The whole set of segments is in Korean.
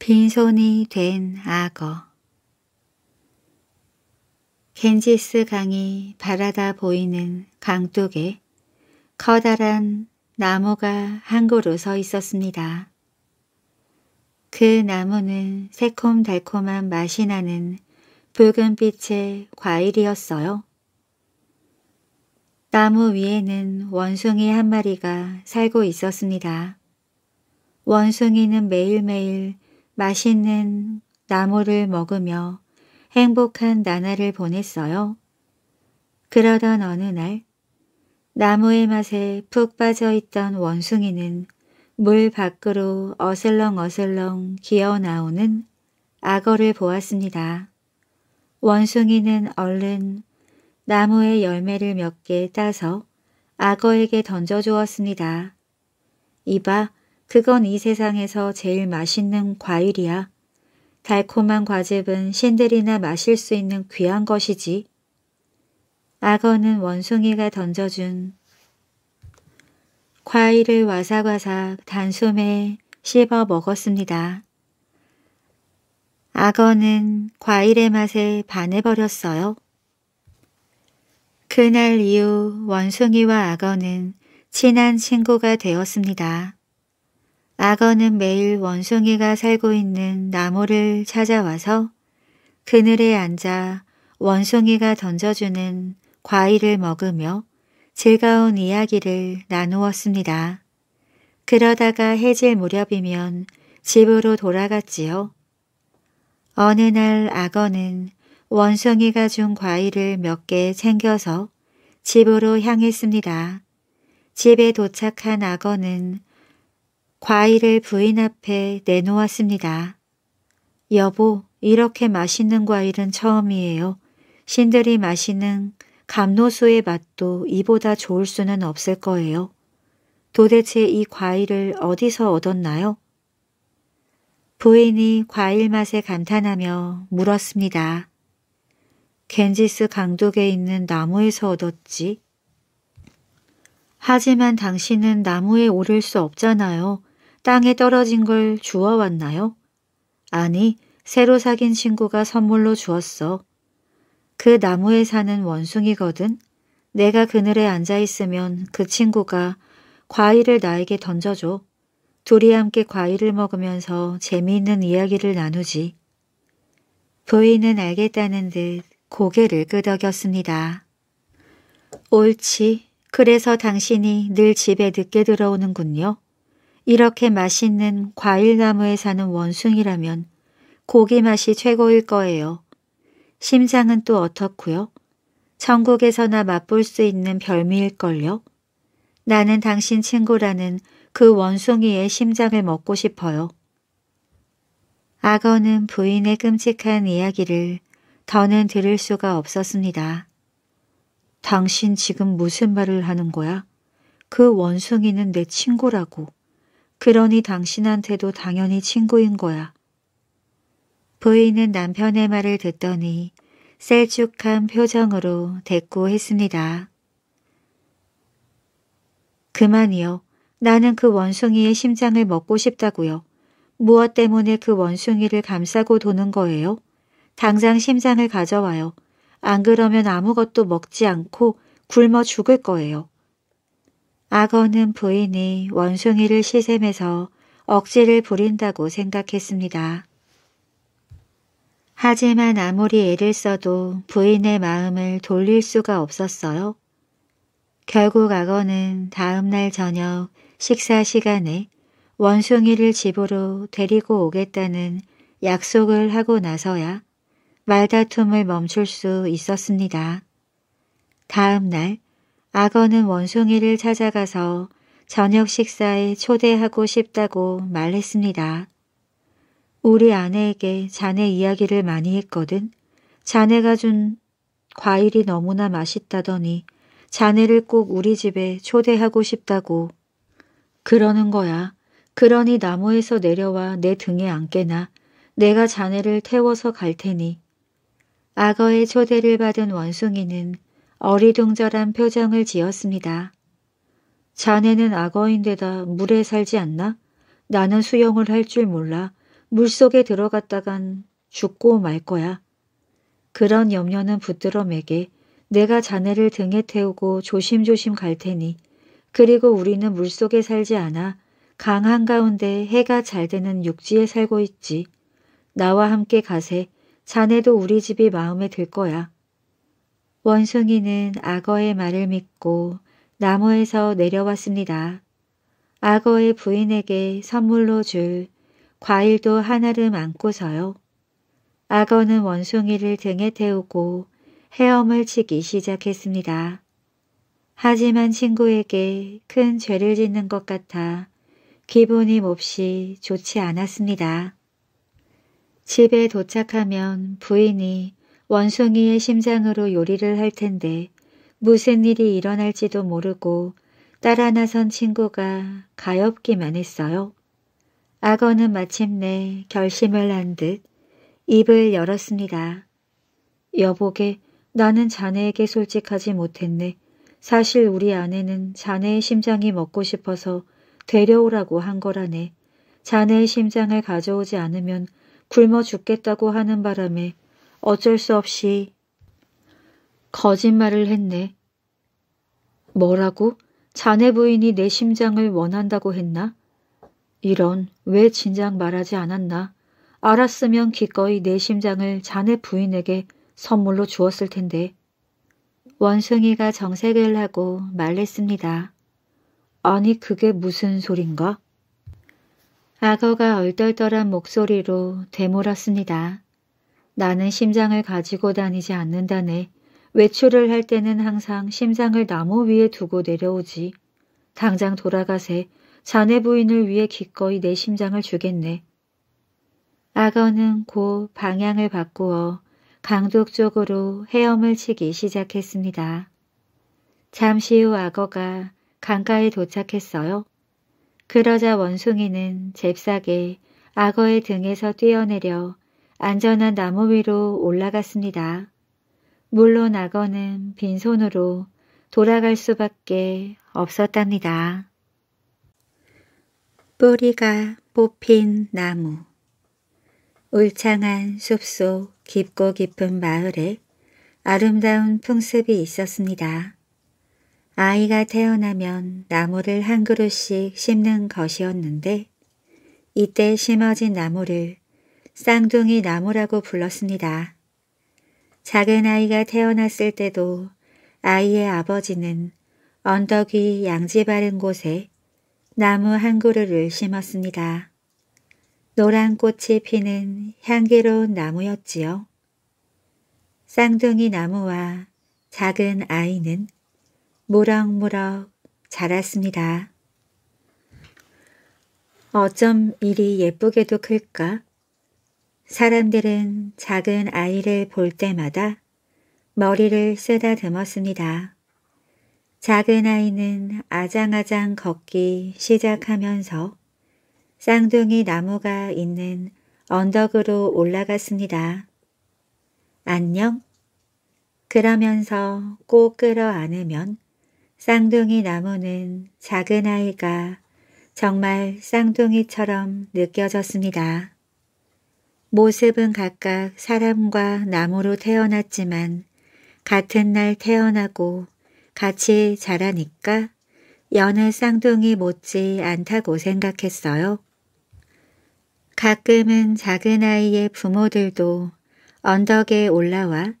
빈손이 된 악어 겐지스 강이 바라다 보이는 강둑에 커다란 나무가 한 그루 서 있었습니다. 그 나무는 새콤달콤한 맛이 나는 붉은빛의 과일이었어요. 나무 위에는 원숭이 한 마리가 살고 있었습니다. 원숭이는 매일매일 맛있는 나물을 먹으며 행복한 나날을 보냈어요. 그러던 어느 날 나무의 맛에 푹 빠져있던 원숭이는 물 밖으로 어슬렁어슬렁 기어나오는 악어를 보았습니다. 원숭이는 얼른 나무의 열매를 몇 개 따서 악어에게 던져주었습니다. 이봐, 그건 이 세상에서 제일 맛있는 과일이야. 달콤한 과즙은 신들이나 마실 수 있는 귀한 것이지. 악어는 원숭이가 던져준 과일을 와삭와삭 단숨에 씹어 먹었습니다. 악어는 과일의 맛에 반해버렸어요. 그날 이후 원숭이와 악어는 친한 친구가 되었습니다. 악어는 매일 원숭이가 살고 있는 나무를 찾아와서 그늘에 앉아 원숭이가 던져주는 과일을 먹으며 즐거운 이야기를 나누었습니다. 그러다가 해질 무렵이면 집으로 돌아갔지요. 어느 날 악어는 원숭이가 준 과일을 몇 개 챙겨서 집으로 향했습니다. 집에 도착한 악어는 과일을 부인 앞에 내놓았습니다. 여보, 이렇게 맛있는 과일은 처음이에요. 신들이 마시는 감로수의 맛도 이보다 좋을 수는 없을 거예요. 도대체 이 과일을 어디서 얻었나요? 부인이 과일 맛에 감탄하며 물었습니다. 겐지스 강독에 있는 나무에서 얻었지. 하지만 당신은 나무에 오를 수 없잖아요. 땅에 떨어진 걸 주워 왔나요? 아니, 새로 사귄 친구가 선물로 주었어. 그 나무에 사는 원숭이거든. 내가 그늘에 앉아 있으면 그 친구가 과일을 나에게 던져줘. 둘이 함께 과일을 먹으면서 재미있는 이야기를 나누지. 부인은 알겠다는 듯 고개를 끄덕였습니다. 옳지. 그래서 당신이 늘 집에 늦게 들어오는군요. 이렇게 맛있는 과일나무에 사는 원숭이라면 고기 맛이 최고일 거예요. 심장은 또 어떻고요? 천국에서나 맛볼 수 있는 별미일걸요? 나는 당신 친구라는 그 원숭이의 심장을 먹고 싶어요. 악어는 부인의 끔찍한 이야기를 더는 들을 수가 없었습니다. 당신 지금 무슨 말을 하는 거야? 그 원숭이는 내 친구라고. 그러니 당신한테도 당연히 친구인 거야. 부인은 남편의 말을 듣더니 셀쭉한 표정으로 대꾸했습니다. 그만이요. 나는 그 원숭이의 심장을 먹고 싶다고요. 무엇 때문에 그 원숭이를 감싸고 도는 거예요? 당장 심장을 가져와요. 안 그러면 아무것도 먹지 않고 굶어 죽을 거예요. 악어는 부인이 원숭이를 시샘해서 억지를 부린다고 생각했습니다. 하지만 아무리 애를 써도 부인의 마음을 돌릴 수가 없었어요. 결국 악어는 다음날 저녁 식사 시간에 원숭이를 집으로 데리고 오겠다는 약속을 하고 나서야 말다툼을 멈출 수 있었습니다. 다음날 악어는 원숭이를 찾아가서 저녁 식사에 초대하고 싶다고 말했습니다. 우리 아내에게 자네 이야기를 많이 했거든. 자네가 준 과일이 너무나 맛있다더니 자네를 꼭 우리 집에 초대하고 싶다고 그러는 거야. 그러니 나무에서 내려와 내 등에 앉게나 내가 자네를 태워서 갈 테니. 악어의 초대를 받은 원숭이는 어리둥절한 표정을 지었습니다. 자네는 악어인데다 물에 살지 않나? 나는 수영을 할 줄 몰라. 물속에 들어갔다간 죽고 말 거야. 그런 염려는 붙들어 매게 내가 자네를 등에 태우고 조심조심 갈 테니 그리고 우리는 물속에 살지 않아 강 한가운데 해가 잘 드는 육지에 살고 있지. 나와 함께 가세. 자네도 우리 집이 마음에 들 거야. 원숭이는 악어의 말을 믿고 나무에서 내려왔습니다. 악어의 부인에게 선물로 줄 과일도 하나를 안고서요. 악어는 원숭이를 등에 태우고 헤엄을 치기 시작했습니다. 하지만 친구에게 큰 죄를 짓는 것 같아 기분이 몹시 좋지 않았습니다. 집에 도착하면 부인이 원숭이의 심장으로 요리를 할 텐데 무슨 일이 일어날지도 모르고 따라 나선 친구가 가엾기만 했어요. 악어는 마침내 결심을 한 듯 입을 열었습니다. 여보게 나는 자네에게 솔직하지 못했네. 사실 우리 아내는 자네의 심장이 먹고 싶어서 데려오라고 한 거라네. 자네의 심장을 가져오지 않으면 굶어 죽겠다고 하는 바람에 어쩔 수 없이 거짓말을 했네. 뭐라고? 자네 부인이 내 심장을 원한다고 했나? 이런, 왜 진작 말하지 않았나? 알았으면 기꺼이 내 심장을 자네 부인에게 선물로 주었을 텐데. 원숭이가 정색을 하고 말했습니다. 아니 그게 무슨 소린가? 악어가 얼떨떨한 목소리로 되물었습니다. 나는 심장을 가지고 다니지 않는다네. 외출을 할 때는 항상 심장을 나무 위에 두고 내려오지. 당장 돌아가세. 자네 부인을 위해 기꺼이 내 심장을 주겠네. 악어는 곧 방향을 바꾸어 강둑 쪽으로 헤엄을 치기 시작했습니다. 잠시 후 악어가 강가에 도착했어요. 그러자 원숭이는 잽싸게 악어의 등에서 뛰어내려 안전한 나무 위로 올라갔습니다. 물론 악어는 빈손으로 돌아갈 수밖에 없었답니다. 뿌리가 뽑힌 나무 울창한 숲속 깊고 깊은 마을에 아름다운 풍습이 있었습니다. 아이가 태어나면 나무를 한 그루씩 심는 것이었는데 이때 심어진 나무를 쌍둥이 나무라고 불렀습니다. 작은 아이가 태어났을 때도 아이의 아버지는 언덕 위 양지 바른 곳에 나무 한 그루를 심었습니다. 노란 꽃이 피는 향기로운 나무였지요. 쌍둥이 나무와 작은 아이는 무럭무럭 자랐습니다. 어쩜 이리 예쁘게도 클까? 사람들은 작은 아이를 볼 때마다 머리를 쓰다듬었습니다. 작은 아이는 아장아장 걷기 시작하면서 쌍둥이 나무가 있는 언덕으로 올라갔습니다. 안녕? 그러면서 꼭 끌어안으면 쌍둥이 나무는 작은 아이가 정말 쌍둥이처럼 느껴졌습니다. 모습은 각각 사람과 나무로 태어났지만 같은 날 태어나고 같이 자라니까 연느 쌍둥이 못지 않다고 생각했어요. 가끔은 작은 아이의 부모들도 언덕에 올라와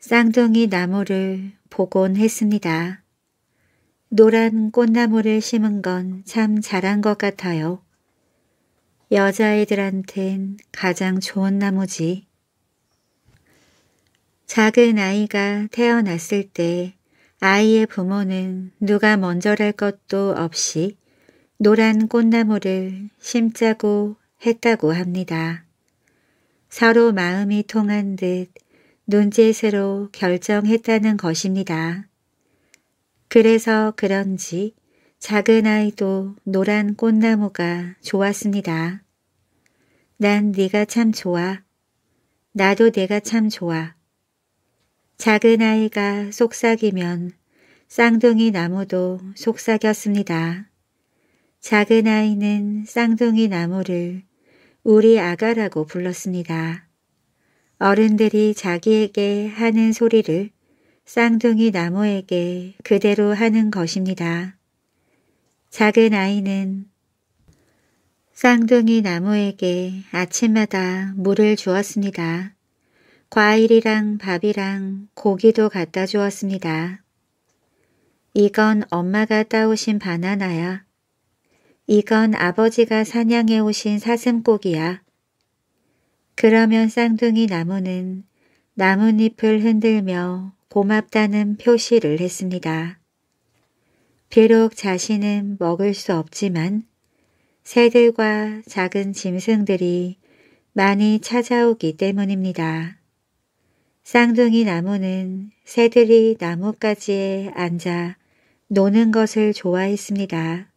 쌍둥이 나무를 보곤 했습니다. 노란 꽃나무를 심은 건 참 잘한 것 같아요. 여자애들한텐 가장 좋은 나무지. 작은 아이가 태어났을 때 아이의 부모는 누가 먼저랄 것도 없이 노란 꽃나무를 심자고 했다고 합니다. 서로 마음이 통한 듯눈짓으로 결정했다는 것입니다. 그래서 그런지 작은 아이도 노란 꽃나무가 좋았습니다. 난 네가 참 좋아. 나도 내가 참 좋아. 작은 아이가 속삭이면 쌍둥이 나무도 속삭였습니다. 작은 아이는 쌍둥이 나무를 우리 아가라고 불렀습니다. 어른들이 자기에게 하는 소리를 쌍둥이 나무에게 그대로 하는 것입니다. 작은 아이는 쌍둥이 나무에게 아침마다 물을 주었습니다. 과일이랑 밥이랑 고기도 갖다 주었습니다. 이건 엄마가 따오신 바나나야. 이건 아버지가 사냥해 오신 사슴고기야. 그러면 쌍둥이 나무는 나뭇잎을 흔들며 고맙다는 표시를 했습니다. 비록 자신은 먹을 수 없지만 새들과 작은 짐승들이 많이 찾아오기 때문입니다. 쌍둥이 나무는 새들이 나뭇가지에 앉아 노는 것을 좋아했습니다.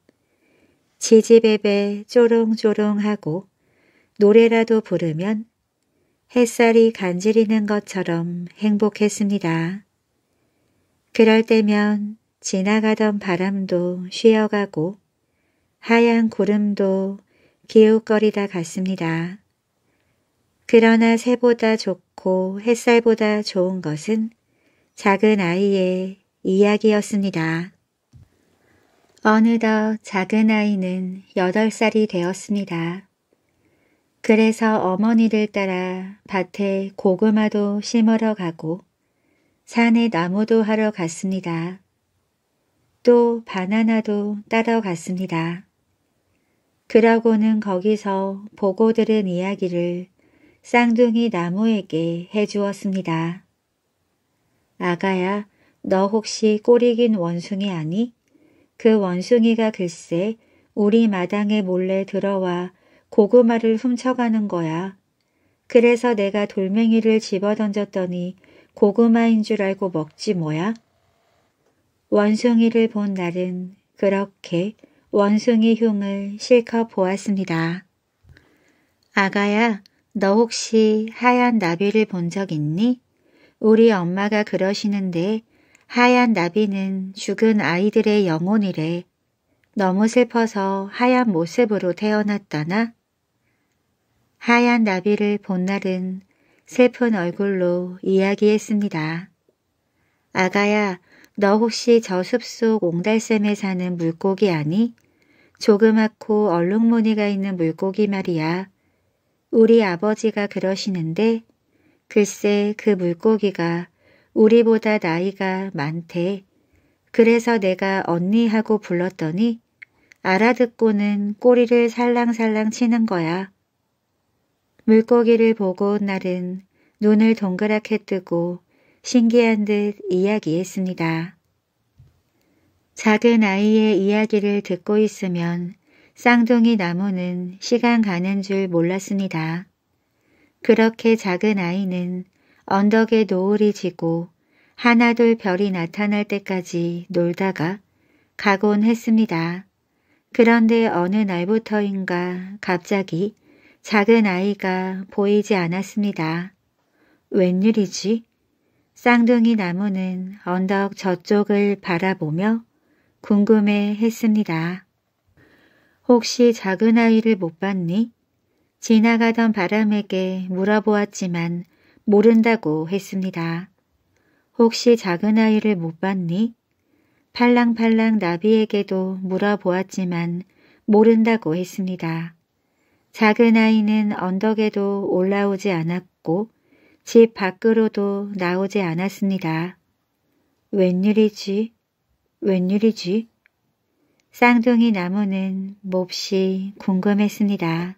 지지배배 쪼롱쪼롱하고 노래라도 부르면 햇살이 간지리는 것처럼 행복했습니다. 그럴 때면 지나가던 바람도 쉬어가고 하얀 구름도 기웃거리다 갔습니다. 그러나 새보다 좋고 햇살보다 좋은 것은 작은 아이의 이야기였습니다. 어느덧 작은 아이는 8살이 되었습니다. 그래서 어머니를 따라 밭에 고구마도 심으러 가고 산에 나무도 하러 갔습니다. 또 바나나도 따라갔습니다. 그러고는 거기서 보고 들은 이야기를 쌍둥이 나무에게 해주었습니다. 아가야, 너 혹시 꼬리 긴 원숭이 아니? 그 원숭이가 글쎄 우리 마당에 몰래 들어와 고구마를 훔쳐가는 거야. 그래서 내가 돌멩이를 집어던졌더니 고구마인 줄 알고 먹지 뭐야? 원숭이를 본 날은 그렇게 원숭이 흉을 실컷 보았습니다. 아가야, 너 혹시 하얀 나비를 본 적 있니? 우리 엄마가 그러시는데 하얀 나비는 죽은 아이들의 영혼이래. 너무 슬퍼서 하얀 모습으로 태어났다나? 하얀 나비를 본 날은 슬픈 얼굴로 이야기했습니다. 아가야, 너 혹시 저 숲 속 옹달샘에 사는 물고기 아니? 조그맣고 얼룩무늬가 있는 물고기 말이야. 우리 아버지가 그러시는데 글쎄 그 물고기가 우리보다 나이가 많대. 그래서 내가 언니하고 불렀더니 알아듣고는 꼬리를 살랑살랑 치는 거야. 물고기를 보고 온 날은 눈을 동그랗게 뜨고 신기한 듯 이야기했습니다. 작은 아이의 이야기를 듣고 있으면 쌍둥이 나무는 시간 가는 줄 몰랐습니다. 그렇게 작은 아이는 언덕에 노을이 지고 하나둘 별이 나타날 때까지 놀다가 가곤 했습니다. 그런데 어느 날부터인가 갑자기 작은 아이가 보이지 않았습니다. 웬일이지? 쌍둥이 나무는 언덕 저쪽을 바라보며 궁금해 했습니다. 혹시 작은 아이를 못 봤니? 지나가던 바람에게 물어보았지만 모른다고 했습니다. 혹시 작은 아이를 못 봤니? 팔랑팔랑 나비에게도 물어보았지만 모른다고 했습니다. 작은 아이는 언덕에도 올라오지 않았고 집 밖으로도 나오지 않았습니다. 웬일이지? 웬일이지? 쌍둥이 나무는 몹시 궁금했습니다.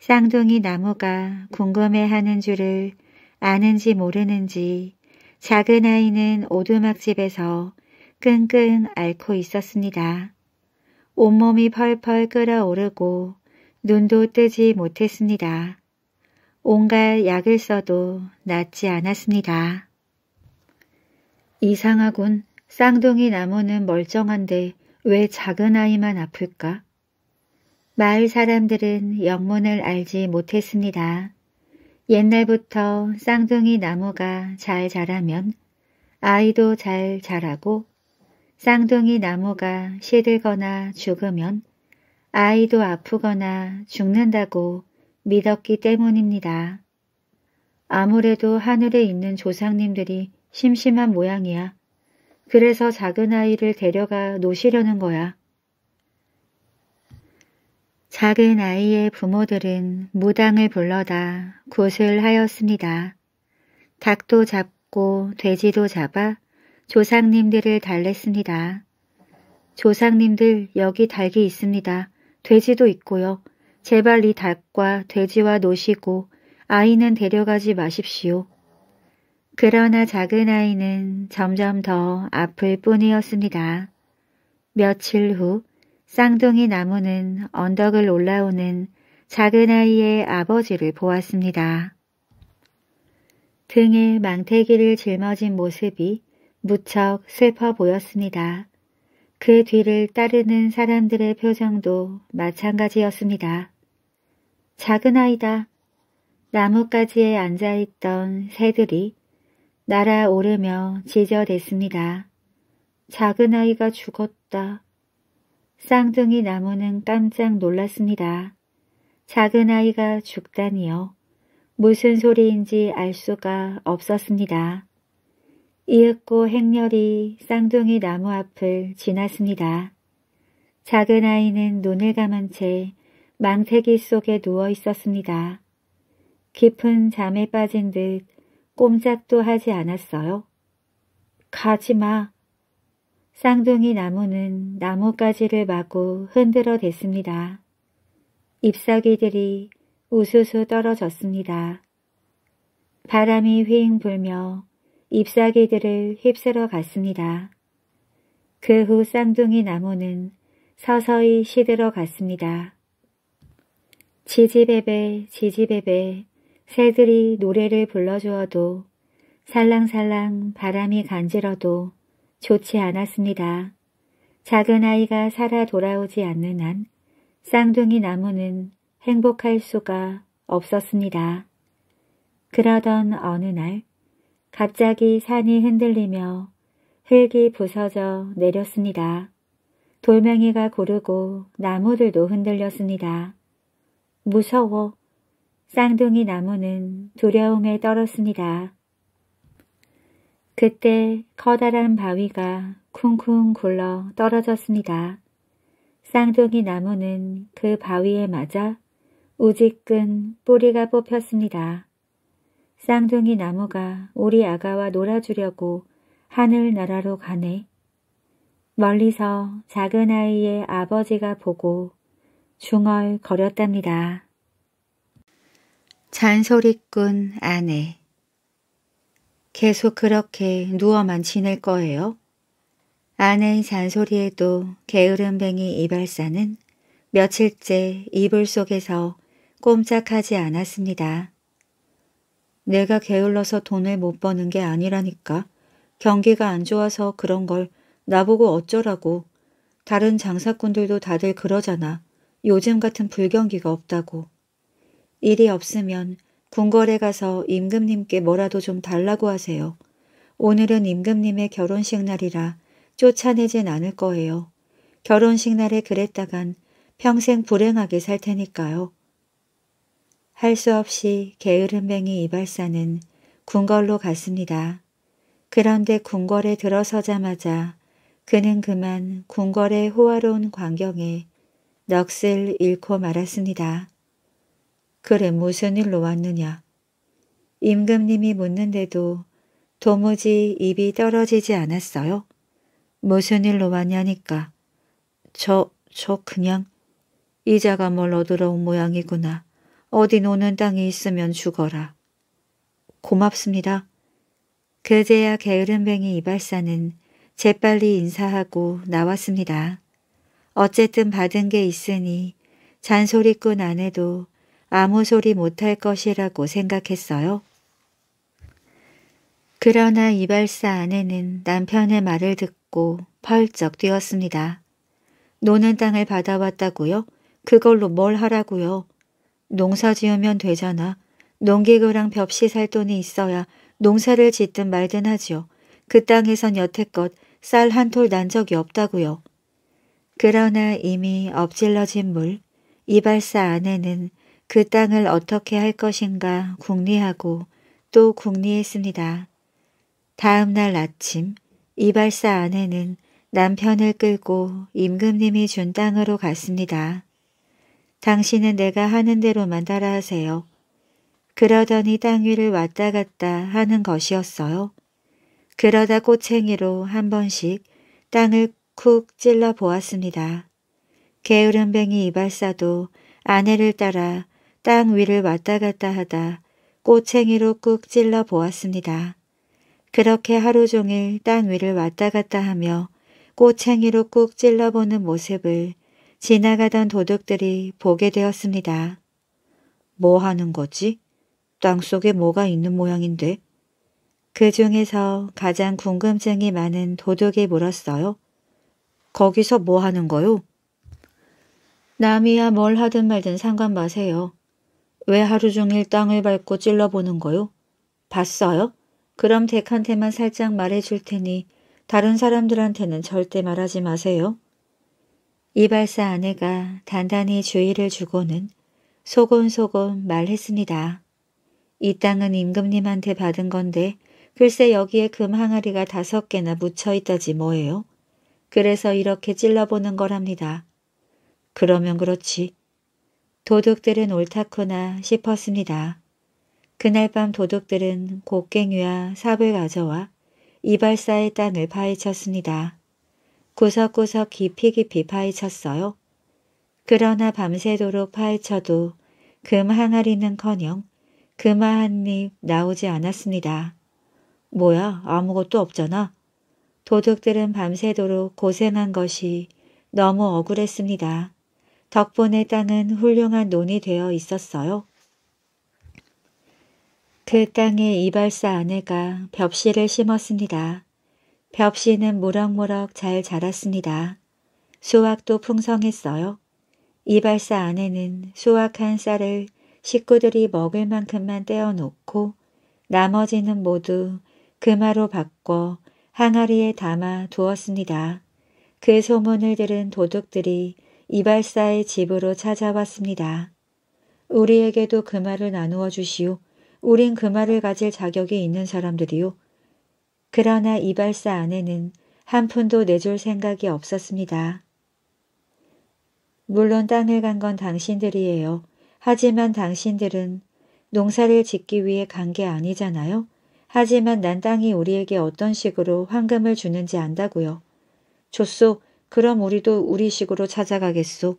쌍둥이 나무가 궁금해하는 줄을 아는지 모르는지 작은 아이는 오두막집에서 끙끙 앓고 있었습니다. 온몸이 펄펄 끓어오르고 눈도 뜨지 못했습니다. 온갖 약을 써도 낫지 않았습니다. 이상하군 쌍둥이 나무는 멀쩡한데 왜 작은 아이만 아플까? 마을 사람들은 영문을 알지 못했습니다. 옛날부터 쌍둥이 나무가 잘 자라면 아이도 잘 자라고 쌍둥이 나무가 시들거나 죽으면 아이도 아프거나 죽는다고 믿었기 때문입니다. 아무래도 하늘에 있는 조상님들이 심심한 모양이야. 그래서 작은 아이를 데려가 노시려는 거야. 작은 아이의 부모들은 무당을 불러다 굿을 하였습니다. 닭도 잡고 돼지도 잡아 조상님들을 달랬습니다. 조상님들 여기 닭이 있습니다. 돼지도 있고요. 제발 이 닭과 돼지와 노시고 아이는 데려가지 마십시오. 그러나 작은 아이는 점점 더 아플 뿐이었습니다. 며칠 후 쌍둥이 나무는 언덕을 올라오는 작은 아이의 아버지를 보았습니다. 등에 망태기를 짊어진 모습이 무척 슬퍼 보였습니다. 그 뒤를 따르는 사람들의 표정도 마찬가지였습니다. 작은 아이다. 나뭇가지에 앉아있던 새들이 날아오르며 지저댔습니다. 작은 아이가 죽었다. 쌍둥이 나무는 깜짝 놀랐습니다. 작은 아이가 죽다니요. 무슨 소리인지 알 수가 없었습니다. 이윽고 행렬이 쌍둥이 나무 앞을 지났습니다. 작은 아이는 눈을 감은 채 망태기 속에 누워 있었습니다. 깊은 잠에 빠진 듯 꼼짝도 하지 않았어요. 가지마. 쌍둥이 나무는 나뭇가지를 마구 흔들어 댔습니다. 잎사귀들이 우수수 떨어졌습니다. 바람이 휘잉 불며 잎사귀들을 휩쓸어 갔습니다. 그 후 쌍둥이 나무는 서서히 시들어 갔습니다. 지지배배 지지배배 새들이 노래를 불러주어도 살랑살랑 바람이 간지러도 좋지 않았습니다. 작은 아이가 살아 돌아오지 않는 한 쌍둥이 나무는 행복할 수가 없었습니다. 그러던 어느 날 갑자기 산이 흔들리며 흙이 부서져 내렸습니다. 돌멩이가 고르고 나무들도 흔들렸습니다. 무서워. 쌍둥이 나무는 두려움에 떨었습니다. 그때 커다란 바위가 쿵쿵 굴러 떨어졌습니다. 쌍둥이 나무는 그 바위에 맞아 우직끈 뿌리가 뽑혔습니다. 쌍둥이 나무가 우리 아가와 놀아주려고 하늘나라로 가네. 멀리서 작은 아이의 아버지가 보고 중얼거렸답니다. 잔소리꾼 아내 계속 그렇게 누워만 지낼 거예요? 아내의 잔소리에도 게으름뱅이 이발사는 며칠째 이불 속에서 꼼짝하지 않았습니다. 내가 게을러서 돈을 못 버는 게 아니라니까. 경기가 안 좋아서 그런 걸 나보고 어쩌라고. 다른 장사꾼들도 다들 그러잖아. 요즘 같은 불경기가 없다고. 일이 없으면 궁궐에 가서 임금님께 뭐라도 좀 달라고 하세요. 오늘은 임금님의 결혼식 날이라 쫓아내진 않을 거예요. 결혼식 날에 그랬다간 평생 불행하게 살 테니까요. 할 수 없이 게으름뱅이 이발사는 궁궐로 갔습니다. 그런데 궁궐에 들어서자마자 그는 그만 궁궐의 호화로운 광경에 넋을 잃고 말았습니다. 그래 무슨 일로 왔느냐. 임금님이 묻는데도 도무지 입이 떨어지지 않았어요. 무슨 일로 왔냐니까. 저, 저 그냥 이자가 뭘 얻으러 온 모양이구나. 어디 노는 땅이 있으면 죽어라. 고맙습니다. 그제야 게으름뱅이 이발사는 재빨리 인사하고 나왔습니다. 어쨌든 받은 게 있으니 잔소리꾼 안 해도 아무 소리 못할 것이라고 생각했어요. 그러나 이발사 아내는 남편의 말을 듣고 펄쩍 뛰었습니다. 노는 땅을 받아왔다고요? 그걸로 뭘 하라고요? 농사 지으면 되잖아. 농기구랑 벽시 살 돈이 있어야 농사를 짓든 말든 하지요. 그 땅에선 여태껏 쌀 한 톨 난 적이 없다고요. 그러나 이미 엎질러진 물, 이발사 아내는 그 땅을 어떻게 할 것인가 궁리하고 또 궁리했습니다. 다음 날 아침 이발사 아내는 남편을 끌고 임금님이 준 땅으로 갔습니다. 당신은 내가 하는 대로만 따라하세요. 그러더니 땅 위를 왔다 갔다 하는 것이었어요. 그러다 꼬챙이로 한 번씩 땅을 쿡 찔러 보았습니다. 게으름뱅이 이발사도 아내를 따라 땅 위를 왔다 갔다 하다 꼬챙이로 꾹 찔러 보았습니다. 그렇게 하루 종일 땅 위를 왔다 갔다 하며 꼬챙이로 꾹 찔러보는 모습을 지나가던 도둑들이 보게 되었습니다. 뭐 하는 거지? 땅 속에 뭐가 있는 모양인데? 그 중에서 가장 궁금증이 많은 도둑이 물었어요. 거기서 뭐 하는 거요? 남이야 뭘 하든 말든 상관 마세요. 왜 하루 종일 땅을 밟고 찔러보는 거요? 봤어요? 그럼 덱한테만 살짝 말해줄 테니 다른 사람들한테는 절대 말하지 마세요. 이발사 아내가 단단히 주의를 주고는 소곤소곤 말했습니다. 이 땅은 임금님한테 받은 건데 글쎄 여기에 금 항아리가 다섯 개나 묻혀있다지 뭐예요? 그래서 이렇게 찔러보는 거랍니다. 그러면 그렇지. 도둑들은 옳다구나 싶었습니다. 그날 밤 도둑들은 곡괭이와 삽을 가져와 이발사의 땅을 파헤쳤습니다. 구석구석 깊이 깊이 파헤쳤어요. 그러나 밤새도록 파헤쳐도 금 항아리는커녕 금화 한입 나오지 않았습니다. 뭐야 아무것도 없잖아. 도둑들은 밤새도록 고생한 것이 너무 억울했습니다. 덕분에 땅은 훌륭한 논이 되어 있었어요. 그 땅에 이발사 아내가 벽씨를 심었습니다. 벽씨는 무럭무럭 잘 자랐습니다. 수확도 풍성했어요. 이발사 아내는 수확한 쌀을 식구들이 먹을 만큼만 떼어놓고 나머지는 모두 금화로 바꿔 항아리에 담아 두었습니다. 그 소문을 들은 도둑들이 이발사의 집으로 찾아왔습니다. 우리에게도 그 말을 나누어 주시오. 우린 그 말을 가질 자격이 있는 사람들이요. 그러나 이발사 아내는 한 푼도 내줄 생각이 없었습니다. 물론 땅을 간 건 당신들이에요. 하지만 당신들은 농사를 짓기 위해 간 게 아니잖아요. 하지만 난당이 우리에게 어떤 식으로 황금을 주는지 안다고요. 좋소. 그럼 우리도 우리 식으로 찾아가겠소.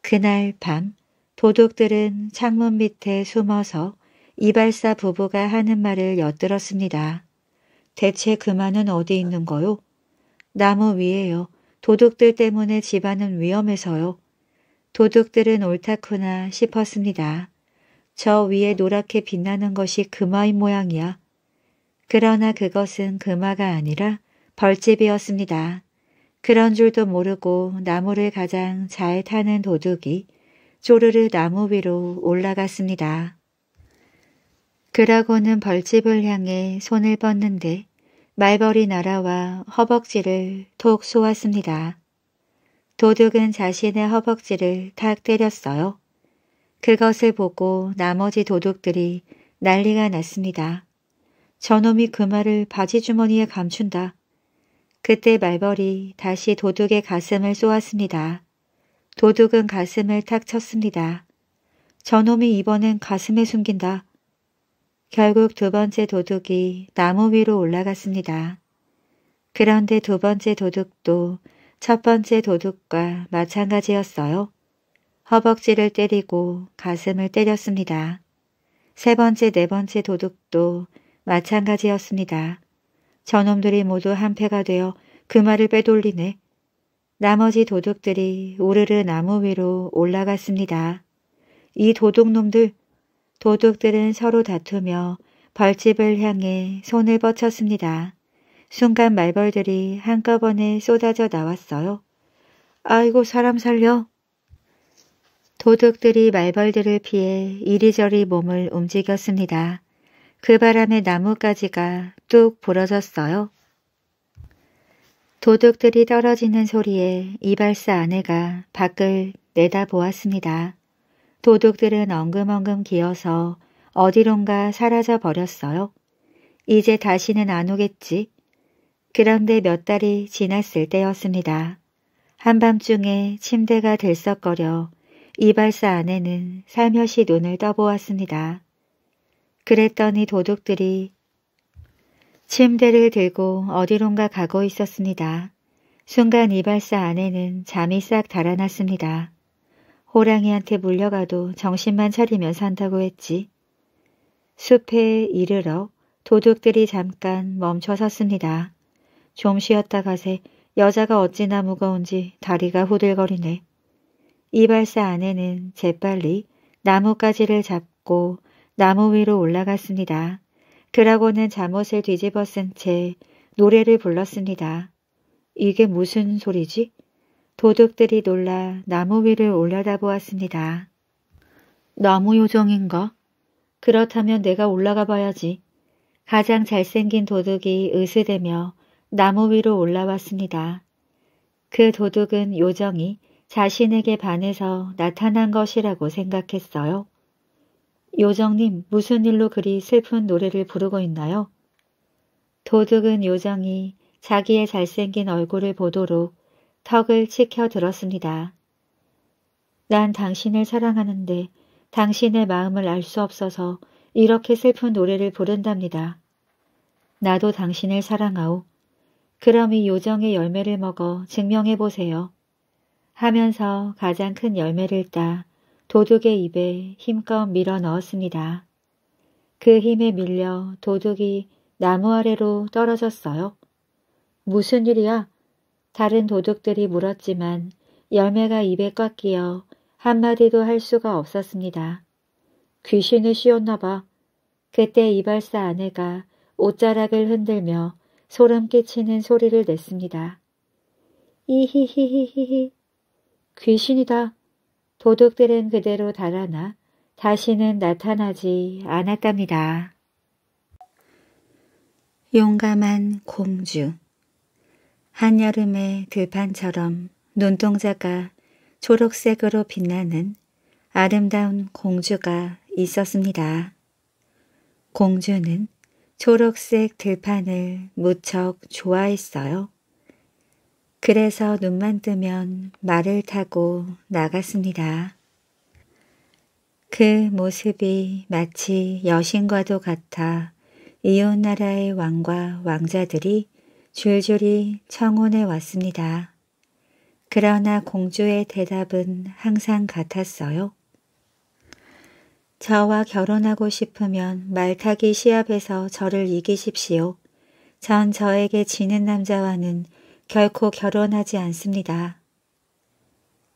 그날 밤 도둑들은 창문 밑에 숨어서 이발사 부부가 하는 말을 엿들었습니다. 대체 그만은 어디 있는 거요? 나무 위에요. 도둑들 때문에 집안은 위험해서요. 도둑들은 옳다구나 싶었습니다. 저 위에 노랗게 빛나는 것이 금화인 그 모양이야. 그러나 그것은 금화가 아니라 벌집이었습니다. 그런 줄도 모르고 나무를 가장 잘 타는 도둑이 조르르 나무 위로 올라갔습니다. 그러고는 벌집을 향해 손을 뻗는데 말벌이 날아와 허벅지를 톡 쏘았습니다. 도둑은 자신의 허벅지를 탁 때렸어요. 그것을 보고 나머지 도둑들이 난리가 났습니다. 저놈이 그 말을 바지주머니에 감춘다. 그때 말벌이 다시 도둑의 가슴을 쏘았습니다. 도둑은 가슴을 탁 쳤습니다. 저놈이 이번엔 가슴에 숨긴다. 결국 두 번째 도둑이 나무 위로 올라갔습니다. 그런데 두 번째 도둑도 첫 번째 도둑과 마찬가지였어요. 허벅지를 때리고 가슴을 때렸습니다. 세 번째, 네 번째 도둑도 마찬가지였습니다. 저놈들이 모두 한패가 되어 그 말을 빼돌리네. 나머지 도둑들이 우르르 나무 위로 올라갔습니다. 이 도둑놈들, 도둑들은 서로 다투며 벌집을 향해 손을 뻗쳤습니다. 순간 말벌들이 한꺼번에 쏟아져 나왔어요. 아이고 사람 살려. 도둑들이 말벌들을 피해 이리저리 몸을 움직였습니다. 그 바람에 나뭇가지가 뚝 부러졌어요. 도둑들이 떨어지는 소리에 이발사 아내가 밖을 내다보았습니다. 도둑들은 엉금엉금 기어서 어디론가 사라져 버렸어요. 이제 다시는 안 오겠지. 그런데 몇 달이 지났을 때였습니다. 한밤중에 침대가 들썩거려 이발사 아내는 살며시 눈을 떠보았습니다. 그랬더니 도둑들이 침대를 들고 어디론가 가고 있었습니다. 순간 이발사 안에는 잠이 싹 달아났습니다. 호랑이한테 물려가도 정신만 차리면 산다고 했지. 숲에 이르러 도둑들이 잠깐 멈춰섰습니다. 좀 쉬었다 가세 여자가 어찌나 무거운지 다리가 후들거리네. 이발사 아내는 재빨리 나뭇가지를 잡고 나무 위로 올라갔습니다. 그라고는 잠옷을 뒤집어 쓴 채 노래를 불렀습니다. 이게 무슨 소리지? 도둑들이 놀라 나무 위를 올려다보았습니다 나무 요정인가? 그렇다면 내가 올라가 봐야지. 가장 잘생긴 도둑이 으스대며 나무 위로 올라왔습니다. 그 도둑은 요정이 자신에게 반해서 나타난 것이라고 생각했어요. 요정님, 무슨 일로 그리 슬픈 노래를 부르고 있나요? 도둑은 요정이 자기의 잘생긴 얼굴을 보도록 턱을 치켜 들었습니다. 난 당신을 사랑하는데 당신의 마음을 알 수 없어서 이렇게 슬픈 노래를 부른답니다. 나도 당신을 사랑하오. 그럼 이 요정의 열매를 먹어 증명해보세요. 하면서 가장 큰 열매를 따 도둑의 입에 힘껏 밀어 넣었습니다. 그 힘에 밀려 도둑이 나무 아래로 떨어졌어요. 무슨 일이야? 다른 도둑들이 물었지만 열매가 입에 꽉 끼어 한마디도 할 수가 없었습니다. 귀신을 씌웠나 봐. 그때 이발사 아내가 옷자락을 흔들며 소름 끼치는 소리를 냈습니다. 이히히히히히 귀신이다. 도둑들은 그대로 달아나 다시는 나타나지 않았답니다. 용감한 공주 한여름의 들판처럼 그 눈동자가 초록색으로 빛나는 아름다운 공주가 있었습니다. 공주는 초록색 들판을 무척 좋아했어요. 그래서 눈만 뜨면 말을 타고 나갔습니다. 그 모습이 마치 여신과도 같아 이웃나라의 왕과 왕자들이 줄줄이 청혼해 왔습니다. 그러나 공주의 대답은 항상 같았어요. 저와 결혼하고 싶으면 말타기 시합에서 저를 이기십시오. 전 저에게 지는 남자와는 결코 결혼하지 않습니다.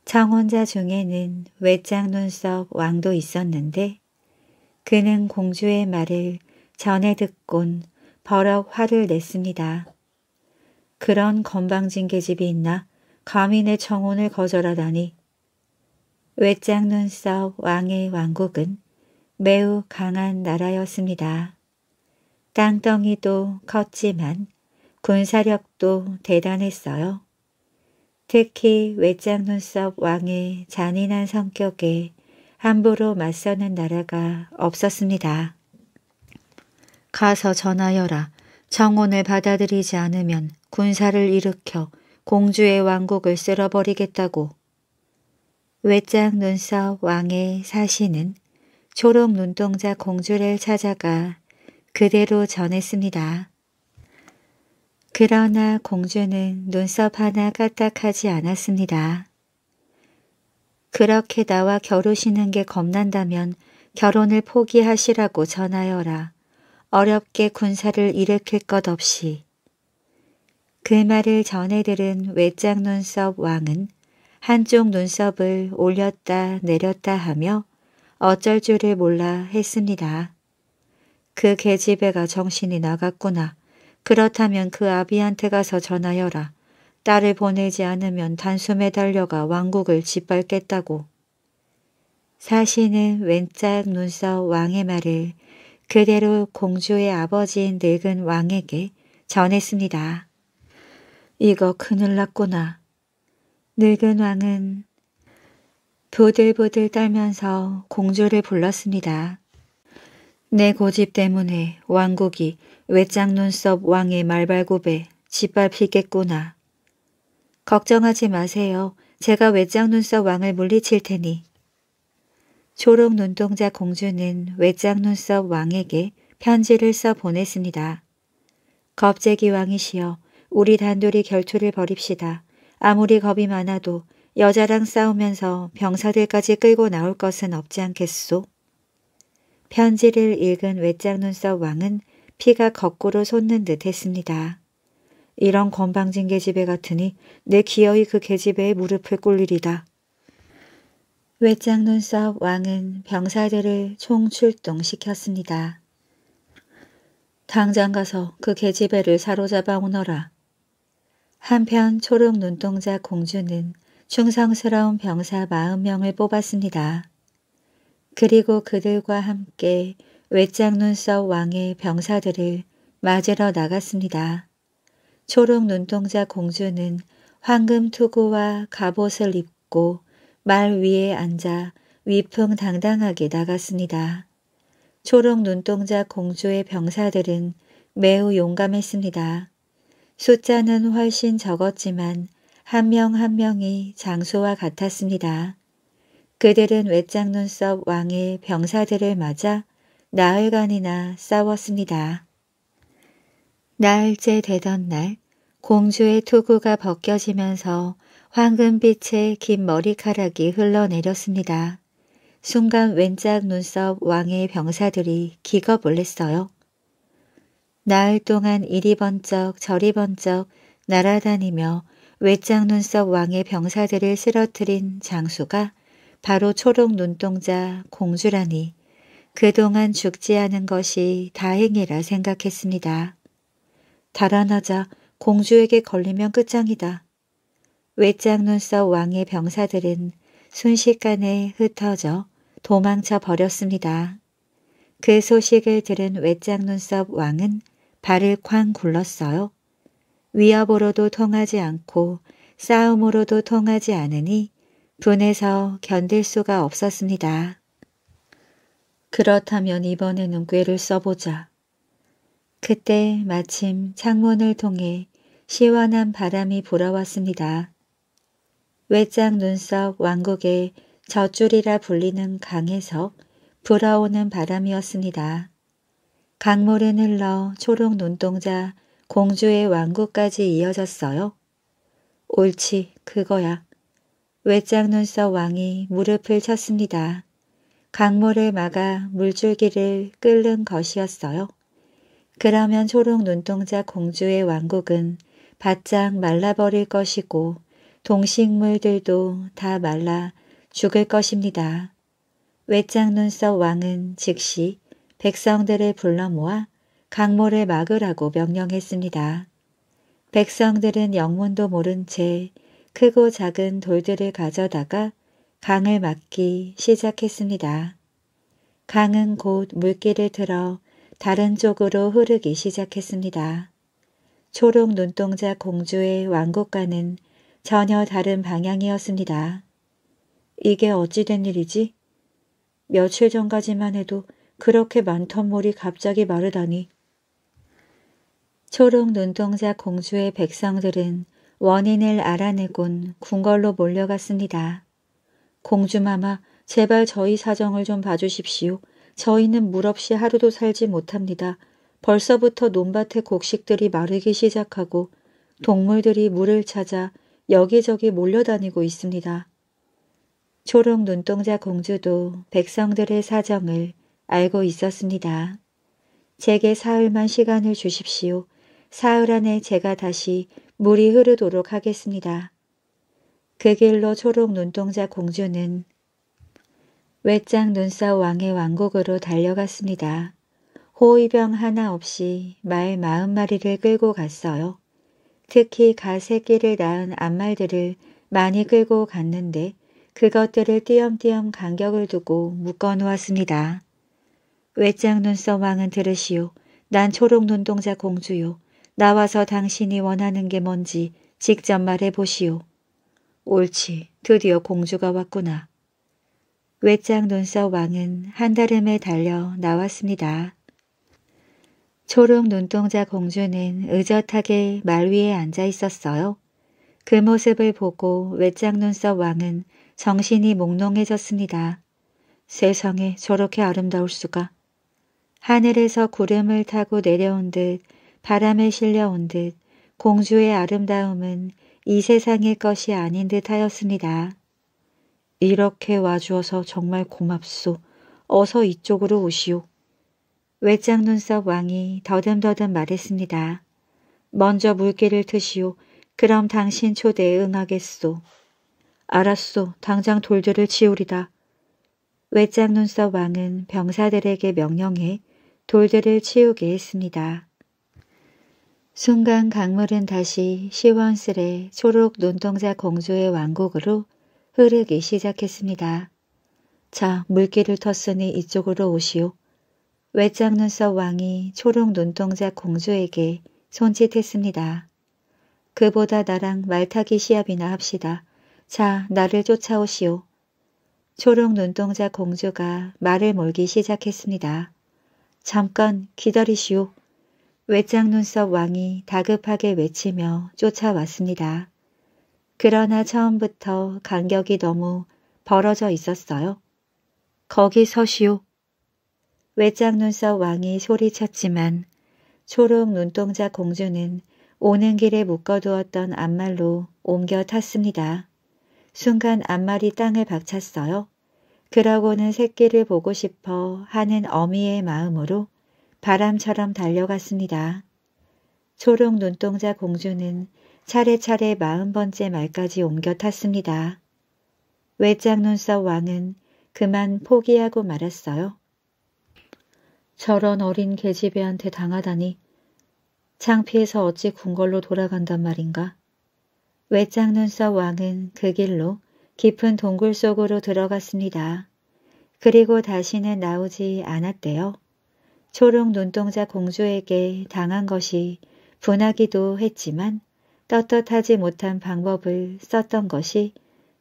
청혼자 중에는 외짝 눈썹 왕도 있었는데 그는 공주의 말을 전해 듣곤 버럭 화를 냈습니다. 그런 건방진 계집이 있나 감히 내 청혼을 거절하다니. 외짝 눈썹 왕의 왕국은 매우 강한 나라였습니다. 땅덩이도 컸지만 군사력도 대단했어요. 특히 외장 눈썹 왕의 잔인한 성격에 함부로 맞서는 나라가 없었습니다. 가서 전하여라. 정원을 받아들이지 않으면 군사를 일으켜 공주의 왕국을 쓸어버리겠다고. 외장 눈썹 왕의 사신은 초록 눈동자 공주를 찾아가 그대로 전했습니다. 그러나 공주는 눈썹 하나 까딱하지 않았습니다. 그렇게 나와 겨루시는 게 겁난다면 결혼을 포기하시라고 전하여라. 어렵게 군사를 일으킬 것 없이. 그 말을 전해 들은 외짝 눈썹 왕은 한쪽 눈썹을 올렸다 내렸다 하며 어쩔 줄을 몰라 했습니다. 그 계집애가 정신이 나갔구나. 그렇다면 그 아비한테 가서 전하여라. 딸을 보내지 않으면 단숨에 달려가 왕국을 짓밟겠다고. 사시는 왼짝 눈썹 왕의 말을 그대로 공주의 아버지인 늙은 왕에게 전했습니다. 이거 큰일 났구나. 늙은 왕은 부들부들 떨면서 공주를 불렀습니다. 내 고집 때문에 왕국이 외짱 눈썹 왕의 말발굽에 짓밟히겠구나. 걱정하지 마세요. 제가 외짱 눈썹 왕을 물리칠 테니. 초록 눈동자 공주는 외짱 눈썹 왕에게 편지를 써 보냈습니다. 겁쟁이 왕이시여 우리 단둘이 결투를 벌입시다. 아무리 겁이 많아도 여자랑 싸우면서 병사들까지 끌고 나올 것은 없지 않겠소? 편지를 읽은 외짝 눈썹 왕은 피가 거꾸로 솟는 듯 했습니다. 이런 건방진 계집애 같으니 내 기어이 그 계집애의 무릎을 꿇으리다. 외장 눈썹 왕은 병사들을 총출동시켰습니다. 당장 가서 그 계집애를 사로잡아 오너라. 한편 초록 눈동자 공주는 충성스러운 병사 40명을 뽑았습니다. 그리고 그들과 함께 외짝눈썹 왕의 병사들을 맞으러 나갔습니다. 초록 눈동자 공주는 황금 투구와 갑옷을 입고 말 위에 앉아 위풍당당하게 나갔습니다. 초록 눈동자 공주의 병사들은 매우 용감했습니다. 숫자는 훨씬 적었지만 한 명한 한 명이 장수와 같았습니다. 그들은 외짝 눈썹 왕의 병사들을 맞아 나흘간이나 싸웠습니다. 날째 되던 날 공주의 투구가 벗겨지면서 황금빛의 긴 머리카락이 흘러내렸습니다. 순간 왼짝 눈썹 왕의 병사들이 기겁을 했어요. 나흘 동안 이리 번쩍 저리 번쩍 날아다니며 외짝 눈썹 왕의 병사들을 쓰러뜨린 장수가 바로 초록 눈동자 공주라니 그동안 죽지 않은 것이 다행이라 생각했습니다. 달아나자 공주에게 걸리면 끝장이다. 외짝 눈썹 왕의 병사들은 순식간에 흩어져 도망쳐 버렸습니다. 그 소식을 들은 외짝 눈썹 왕은 발을 쾅 굴렀어요. 위협으로도 통하지 않고 싸움으로도 통하지 않으니 분해서 견딜 수가 없었습니다. 그렇다면 이번에는 꾀를 써보자. 그때 마침 창문을 통해 시원한 바람이 불어왔습니다. 외짝 눈썹 왕국의 젖줄이라 불리는 강에서 불어오는 바람이었습니다. 강물은 흘러 초록 눈동자 공주의 왕국까지 이어졌어요. 옳지, 그거야. 외짝 눈썹 왕이 무릎을 쳤습니다. 강물을 막아 물줄기를 끓는 것이었어요. 그러면 초록 눈동자 공주의 왕국은 바짝 말라버릴 것이고 동식물들도 다 말라 죽을 것입니다. 외짱 눈썹 왕은 즉시 백성들을 불러 모아 강물을 막으라고 명령했습니다. 백성들은 영문도 모른 채 크고 작은 돌들을 가져다가 강을 막기 시작했습니다. 강은 곧물길을들어 다른 쪽으로 흐르기 시작했습니다. 초록 눈동자 공주의 왕국과는 전혀 다른 방향이었습니다. 이게 어찌된 일이지? 며칠 전까지만 해도 그렇게 많던 물이 갑자기 마르다니. 초록 눈동자 공주의 백성들은 원인을 알아내곤 궁궐로 몰려갔습니다. 공주마마, 제발 저희 사정을 좀 봐주십시오. 저희는 물 없이 하루도 살지 못합니다. 벌써부터 논밭의 곡식들이 마르기 시작하고 동물들이 물을 찾아 여기저기 몰려다니고 있습니다. 초록 눈동자 공주도 백성들의 사정을 알고 있었습니다. 제게 사흘만 시간을 주십시오. 사흘 안에 제가 다시 물이 흐르도록 하겠습니다. 그 길로 초록 눈동자 공주는 외짱 눈싸 왕의 왕국으로 달려갔습니다. 호위병 하나 없이 말 마흔 마리를 끌고 갔어요. 특히 가새끼를 낳은 암말들을 많이 끌고 갔는데 그것들을 띄엄띄엄 간격을 두고 묶어 놓았습니다. 외짱 눈썹 왕은 들으시오. 난 초록 눈동자 공주요. 나와서 당신이 원하는 게 뭔지 직접 말해 보시오. 옳지, 드디어 공주가 왔구나. 외짝 눈썹 왕은 한달음에 달려 나왔습니다. 초록 눈동자 공주는 의젓하게 말 위에 앉아 있었어요. 그 모습을 보고 외짝 눈썹 왕은 정신이 몽롱해졌습니다. 세상에 저렇게 아름다울 수가. 하늘에서 구름을 타고 내려온 듯 바람에 실려온 듯 공주의 아름다움은 이 세상의 것이 아닌 듯 하였습니다. 이렇게 와주어서 정말 고맙소. 어서 이쪽으로 오시오. 외장 눈썹 왕이 더듬더듬 말했습니다. 먼저 물기를 드시오. 그럼 당신 초대에 응하겠소. 알았소. 당장 돌들을 치우리다. 외장 눈썹 왕은 병사들에게 명령해 돌들을 치우게 했습니다. 순간 강물은 다시 시원스레 초록 눈동자 공주의 왕국으로 흐르기 시작했습니다. 자, 물기를 텄으니 이쪽으로 오시오. 외장 눈썹 왕이 초록 눈동자 공주에게 손짓했습니다. 그보다 나랑 말타기 시합이나 합시다. 자, 나를 쫓아오시오. 초록 눈동자 공주가 말을 몰기 시작했습니다. 잠깐 기다리시오. 외장 눈썹 왕이 다급하게 외치며 쫓아왔습니다. 그러나 처음부터 간격이 너무 벌어져 있었어요. 거기 서시오. 외장 눈썹 왕이 소리쳤지만 초록 눈동자 공주는 오는 길에 묶어두었던 앞말로 옮겨 탔습니다. 순간 앞말이 땅을 박찼어요. 그러고는 새끼를 보고 싶어 하는 어미의 마음으로 바람처럼 달려갔습니다. 초록 눈동자 공주는 차례차례 마흔 번째 말까지 옮겨 탔습니다. 외짝 눈썹 왕은 그만 포기하고 말았어요. 저런 어린 계집애한테 당하다니 창피해서 어찌 궁궐로 돌아간단 말인가. 외짝 눈썹 왕은 그 길로 깊은 동굴 속으로 들어갔습니다. 그리고 다시는 나오지 않았대요. 초록 눈동자 공주에게 당한 것이 분하기도 했지만 떳떳하지 못한 방법을 썼던 것이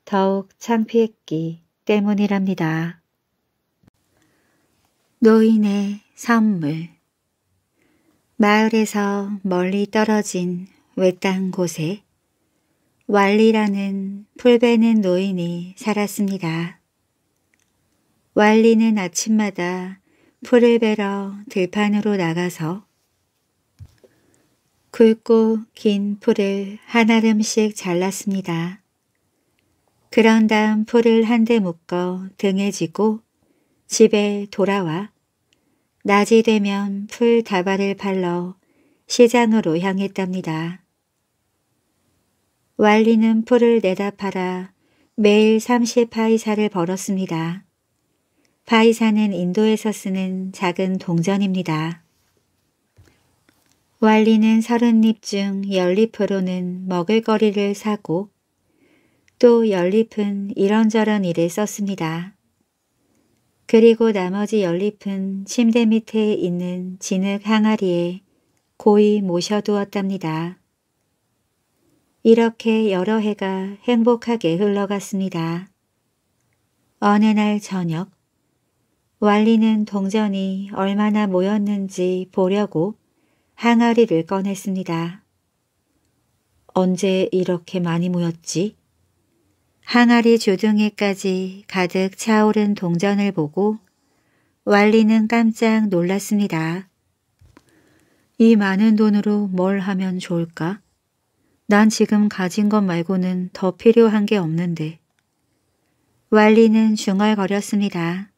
더욱 창피했기 때문이랍니다. 노인의 선물 마을에서 멀리 떨어진 외딴 곳에 왈리라는 풀베는 노인이 살았습니다. 왈리는 아침마다 풀을 베러 들판으로 나가서 굵고 긴 풀을 한 알음씩 잘랐습니다. 그런 다음 풀을 한 대 묶어 등에 지고 집에 돌아와 낮이 되면 풀 다발을 팔러 시장으로 향했답니다. 왈리는 풀을 내다 팔아 매일 30파이사를 벌었습니다. 바이사는 인도에서 쓰는 작은 동전입니다. 왈리는 서른 잎중열잎으로는 먹을거리를 사고 또열잎은 이런저런 일에 썼습니다. 그리고 나머지 열잎은 침대 밑에 있는 진흙 항아리에 고이 모셔두었답니다. 이렇게 여러 해가 행복하게 흘러갔습니다. 어느 날 저녁 왈리는 동전이 얼마나 모였는지 보려고 항아리를 꺼냈습니다. 언제 이렇게 많이 모였지? 항아리 주둥이까지 가득 차오른 동전을 보고 왈리는 깜짝 놀랐습니다. 이 많은 돈으로 뭘 하면 좋을까? 난 지금 가진 것 말고는 더 필요한 게 없는데. 왈리는 중얼거렸습니다.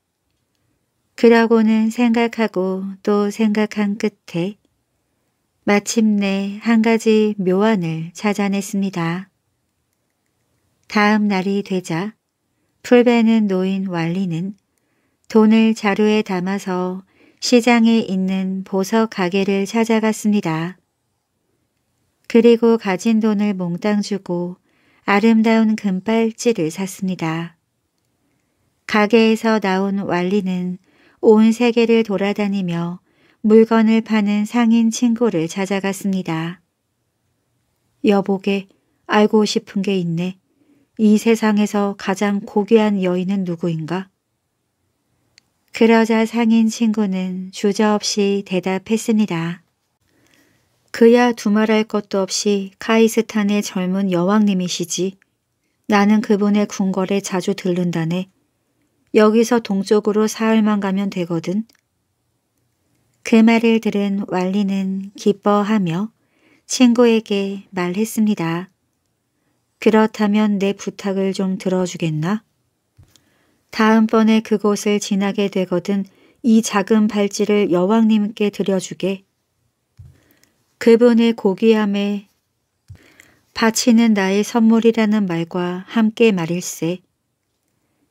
그러고는 생각하고 또 생각한 끝에 마침내 한 가지 묘안을 찾아냈습니다. 다음 날이 되자 풀베는 노인 왈리는 돈을 자루에 담아서 시장에 있는 보석 가게를 찾아갔습니다. 그리고 가진 돈을 몽땅 주고 아름다운 금발찌를 샀습니다. 가게에서 나온 왈리는 온 세계를 돌아다니며 물건을 파는 상인 친구를 찾아갔습니다. 여보게 알고 싶은 게 있네. 이 세상에서 가장 고귀한 여인은 누구인가? 그러자 상인 친구는 주저없이 대답했습니다. 그야 두말할 것도 없이 카이스탄의 젊은 여왕님이시지. 나는 그분의 궁궐에 자주 들른다네. 여기서 동쪽으로 사흘만 가면 되거든. 그 말을 들은 왈리는 기뻐하며 친구에게 말했습니다. 그렇다면 내 부탁을 좀 들어주겠나? 다음번에 그곳을 지나게 되거든 이 작은 발찌를 여왕님께 드려주게. 그분의 고귀함에 바치는 나의 선물이라는 말과 함께 말일세.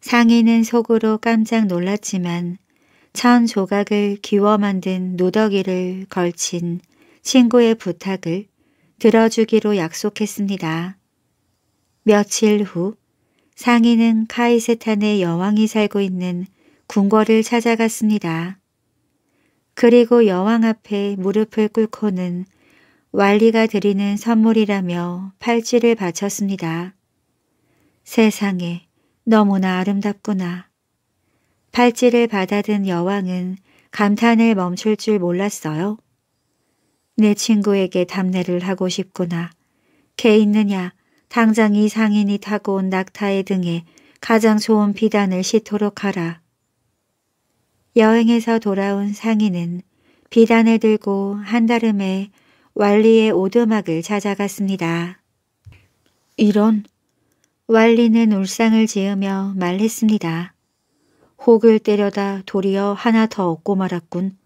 상인은 속으로 깜짝 놀랐지만 천 조각을 기워 만든 노더기를 걸친 친구의 부탁을 들어주기로 약속했습니다. 며칠 후 상인은 카이세탄의 여왕이 살고 있는 궁궐을 찾아갔습니다. 그리고 여왕 앞에 무릎을 꿇고는 왈리가 드리는 선물이라며 팔찌를 바쳤습니다. 세상에 너무나 아름답구나. 팔찌를 받아든 여왕은 감탄을 멈출 줄 몰랐어요. 내 친구에게 담례를 하고 싶구나. 개 있느냐 당장 이 상인이 타고 온 낙타의 등에 가장 좋은 비단을 싣도록 하라. 여행에서 돌아온 상인은 비단을 들고 한달음에 완리의 오두막을 찾아갔습니다. 이런 왈리는 울상을 지으며 말했습니다. 혹을 때려다 도리어 하나 더 얻고 말았군.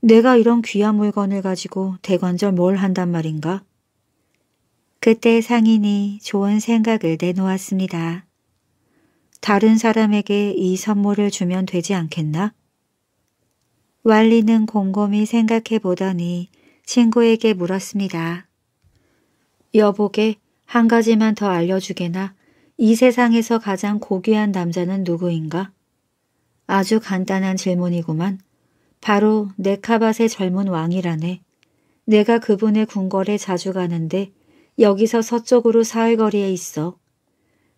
내가 이런 귀한 물건을 가지고 대관절 뭘 한단 말인가? 그때 상인이 좋은 생각을 내놓았습니다. 다른 사람에게 이 선물을 주면 되지 않겠나? 왈리는 곰곰이 생각해 보더니 친구에게 물었습니다. 여보게 한 가지만 더 알려주게나 이 세상에서 가장 고귀한 남자는 누구인가? 아주 간단한 질문이구만. 바로 네카밭의 젊은 왕이라네. 내가 그분의 궁궐에 자주 가는데 여기서 서쪽으로 사흘 거리에 있어.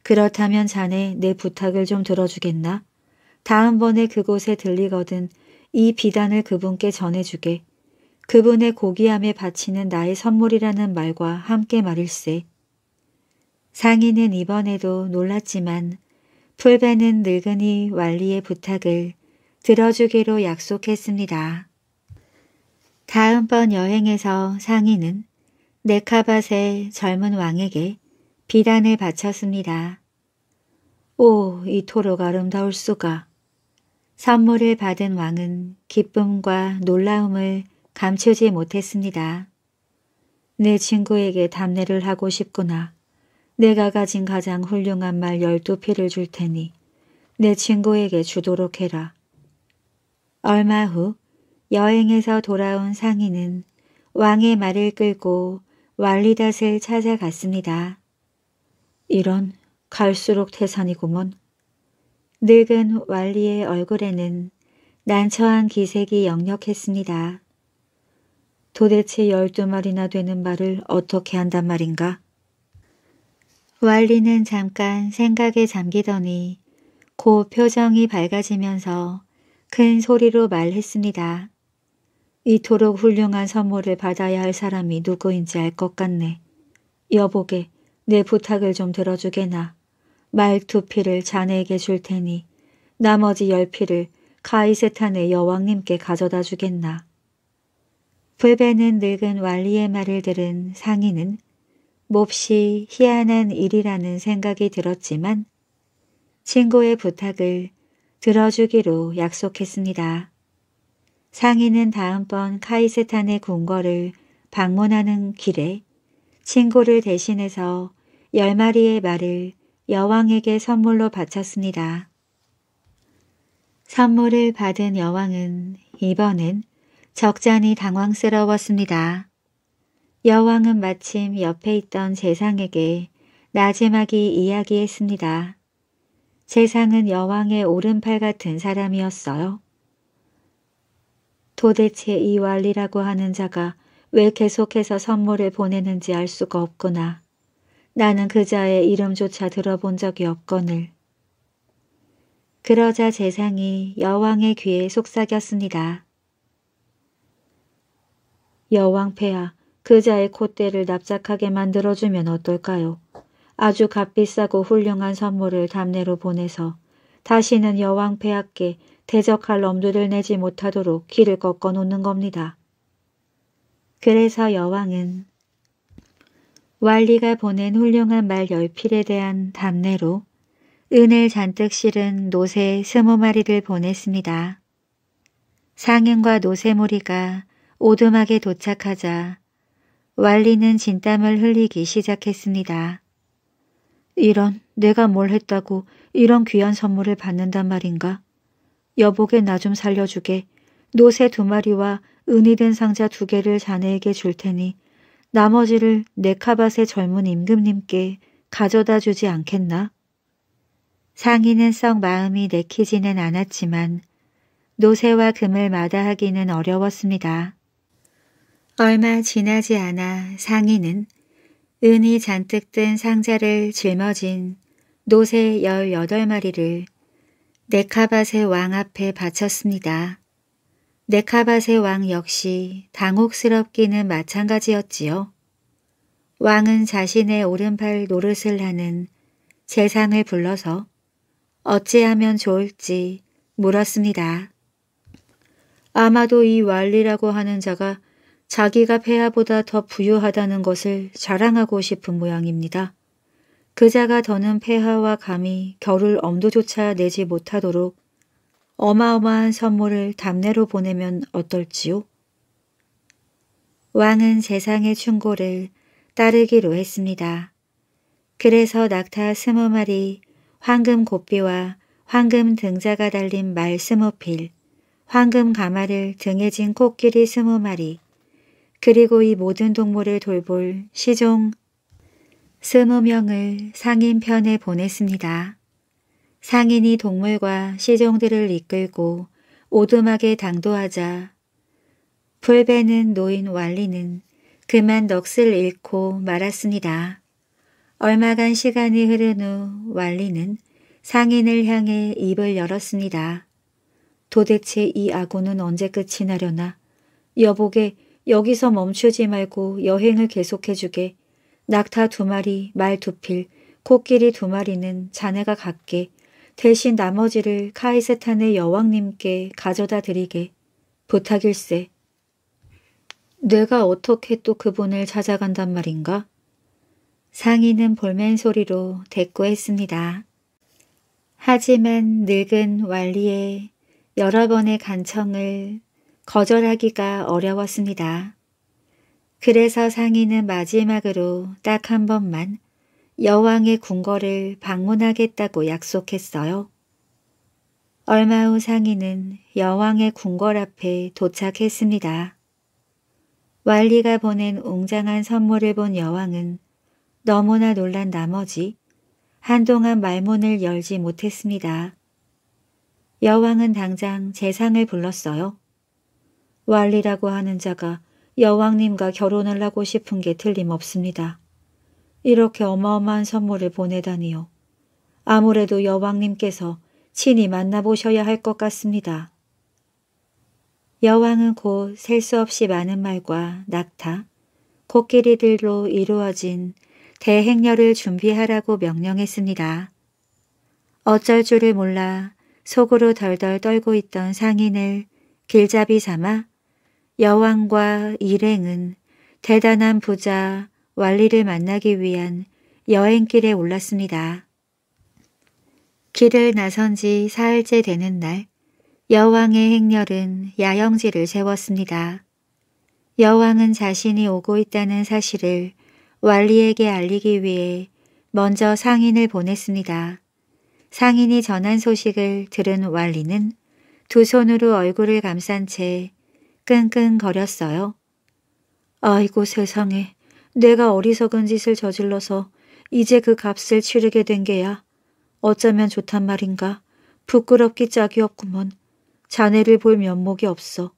그렇다면 자네 내 부탁을 좀 들어주겠나? 다음번에 그곳에 들리거든 이 비단을 그분께 전해주게. 그분의 고귀함에 바치는 나의 선물이라는 말과 함께 말일세. 상인은 이번에도 놀랐지만 풀배는 늙은이 완리의 부탁을 들어주기로 약속했습니다. 다음번 여행에서 상인은 네카밭의 젊은 왕에게 비단을 바쳤습니다. 오, 이토록 아름다울 수가. 선물을 받은 왕은 기쁨과 놀라움을 감추지 못했습니다. 내 친구에게 담례를 하고 싶구나. 내가 가진 가장 훌륭한 말 열두 피를 줄 테니 내 친구에게 주도록 해라. 얼마 후 여행에서 돌아온 상인은 왕의 말을 끌고 왈리닷을 찾아갔습니다. 이런 갈수록 태산이구먼. 늙은 왈리의 얼굴에는 난처한 기색이 역력했습니다. 도대체 열두 마리나 되는 말을 어떻게 한단 말인가? 왈리는 잠깐 생각에 잠기더니 곧 표정이 밝아지면서 큰 소리로 말했습니다. 이토록 훌륭한 선물을 받아야 할 사람이 누구인지 알 것 같네. 여보게, 내 부탁을 좀 들어주게나. 말두피를 자네에게 줄 테니 나머지 열피를 가이세탄의 여왕님께 가져다 주겠나. 불배는 늙은 왈리의 말을 들은 상인은 몹시 희한한 일이라는 생각이 들었지만 친구의 부탁을 들어주기로 약속했습니다. 상인은 다음번 카이세탄의 궁궐을 방문하는 길에 친구를 대신해서 열 마리의 말을 여왕에게 선물로 바쳤습니다. 선물을 받은 여왕은 이번엔 적잖이 당황스러웠습니다. 여왕은 마침 옆에 있던 재상에게 나지막이 이야기했습니다. 재상은 여왕의 오른팔 같은 사람이었어요. 도대체 이 왈리라고 하는 자가 왜 계속해서 선물을 보내는지 알 수가 없구나. 나는 그자의 이름조차 들어본 적이 없거늘. 그러자 재상이 여왕의 귀에 속삭였습니다. 여왕 폐하 그자의 콧대를 납작하게 만들어주면 어떨까요? 아주 값비싸고 훌륭한 선물을 담내로 보내서 다시는 여왕 폐하께 대적할 엄두를 내지 못하도록 길을 꺾어 놓는 겁니다. 그래서 여왕은 왈리가 보낸 훌륭한 말 열필에 대한 담내로 은을 잔뜩 실은 노새 스무 마리를 보냈습니다. 상인과 노새무리가 오두막에 도착하자 왈리는 진땀을 흘리기 시작했습니다. 이런 내가 뭘 했다고 이런 귀한 선물을 받는단 말인가? 여보게 나 좀 살려주게. 노새 두 마리와 은이 된 상자 두 개를 자네에게 줄 테니 나머지를 네카밭의 젊은 임금님께 가져다 주지 않겠나? 상인은 썩 마음이 내키지는 않았지만 노새와 금을 마다하기는 어려웠습니다. 얼마 지나지 않아 상인은 은이 잔뜩 든 상자를 짊어진 노새 18마리를 네카밭의 왕 앞에 바쳤습니다. 네카밭의 왕 역시 당혹스럽기는 마찬가지였지요. 왕은 자신의 오른팔 노릇을 하는 재상을 불러서 어찌하면 좋을지 물었습니다. 아마도 이 왈리라고 하는 자가 자기가 폐하보다 더 부유하다는 것을 자랑하고 싶은 모양입니다. 그자가 더는 폐하와 감히 겨룰 엄두조차 내지 못하도록 어마어마한 선물을 담내로 보내면 어떨지요? 왕은 세상의 충고를 따르기로 했습니다. 그래서 낙타 스무 마리, 황금 고삐와 황금 등자가 달린 말 스무 필, 황금 가마를 등에 진 코끼리 스무 마리, 그리고 이 모든 동물을 돌볼 시종 스무 명을 상인편에 보냈습니다. 상인이 동물과 시종들을 이끌고 오두막에 당도하자 불배는 노인 완리는 그만 넋을 잃고 말았습니다. 얼마간 시간이 흐른 후 완리는 상인을 향해 입을 열었습니다. 도대체 이 악어는 언제 끝이 나려나? 여보게 여기서 멈추지 말고 여행을 계속해주게. 낙타 두 마리, 말 두 필, 코끼리 두 마리는 자네가 갖게. 대신 나머지를 카이세탄의 여왕님께 가져다 드리게. 부탁일세. 내가 어떻게 또 그분을 찾아간단 말인가? 상인은 볼멘 소리로 대꾸했습니다. 하지만 늙은 왈리의 여러 번의 간청을 거절하기가 어려웠습니다. 그래서 상인은 마지막으로 딱 한 번만 여왕의 궁궐을 방문하겠다고 약속했어요. 얼마 후 상인은 여왕의 궁궐 앞에 도착했습니다. 왈리가 보낸 웅장한 선물을 본 여왕은 너무나 놀란 나머지 한동안 말문을 열지 못했습니다. 여왕은 당장 재상을 불렀어요. 왈리라고 하는 자가 여왕님과 결혼을 하고 싶은 게 틀림없습니다. 이렇게 어마어마한 선물을 보내다니요. 아무래도 여왕님께서 친히 만나보셔야 할 것 같습니다. 여왕은 곧 셀 수 없이 많은 말과 낙타, 코끼리들로 이루어진 대행렬을 준비하라고 명령했습니다. 어쩔 줄을 몰라 속으로 덜덜 떨고 있던 상인을 길잡이 삼아 여왕과 일행은 대단한 부자 왈리를 만나기 위한 여행길에 올랐습니다. 길을 나선 지 사흘째 되는 날 여왕의 행렬은 야영지를 세웠습니다. 여왕은 자신이 오고 있다는 사실을 왈리에게 알리기 위해 먼저 상인을 보냈습니다. 상인이 전한 소식을 들은 왈리는 두 손으로 얼굴을 감싼 채 끙끙거렸어요. 아이고 세상에 내가 어리석은 짓을 저질러서 이제 그 값을 치르게 된 게야. 어쩌면 좋단 말인가. 부끄럽기 짝이 없구먼. 자네를 볼 면목이 없어.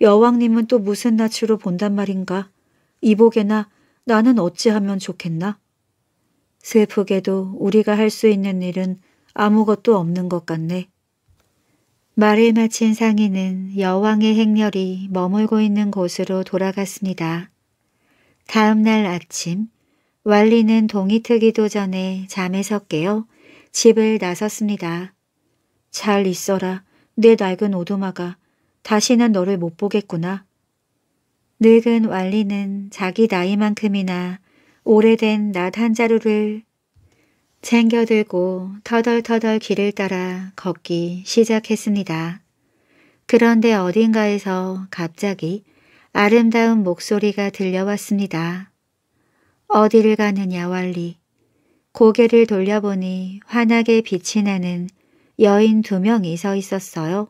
여왕님은 또 무슨 낯으로 본단 말인가. 이보게나 나는 어찌하면 좋겠나? 슬프게도 우리가 할 수 있는 일은 아무것도 없는 것 같네. 말을 마친 상인은 여왕의 행렬이 머물고 있는 곳으로 돌아갔습니다. 다음 날 아침 왈리는 동이 트기도 전에 잠에서 깨어 집을 나섰습니다. 잘 있어라. 내 낡은 오두마가 다시는 너를 못 보겠구나. 늙은 왈리는 자기 나이만큼이나 오래된 낫한 자루를 챙겨들고 터덜터덜 길을 따라 걷기 시작했습니다. 그런데 어딘가에서 갑자기 아름다운 목소리가 들려왔습니다. 어디를 가느냐 왈리. 고개를 돌려보니 환하게 빛이 나는 여인 두 명이 서 있었어요.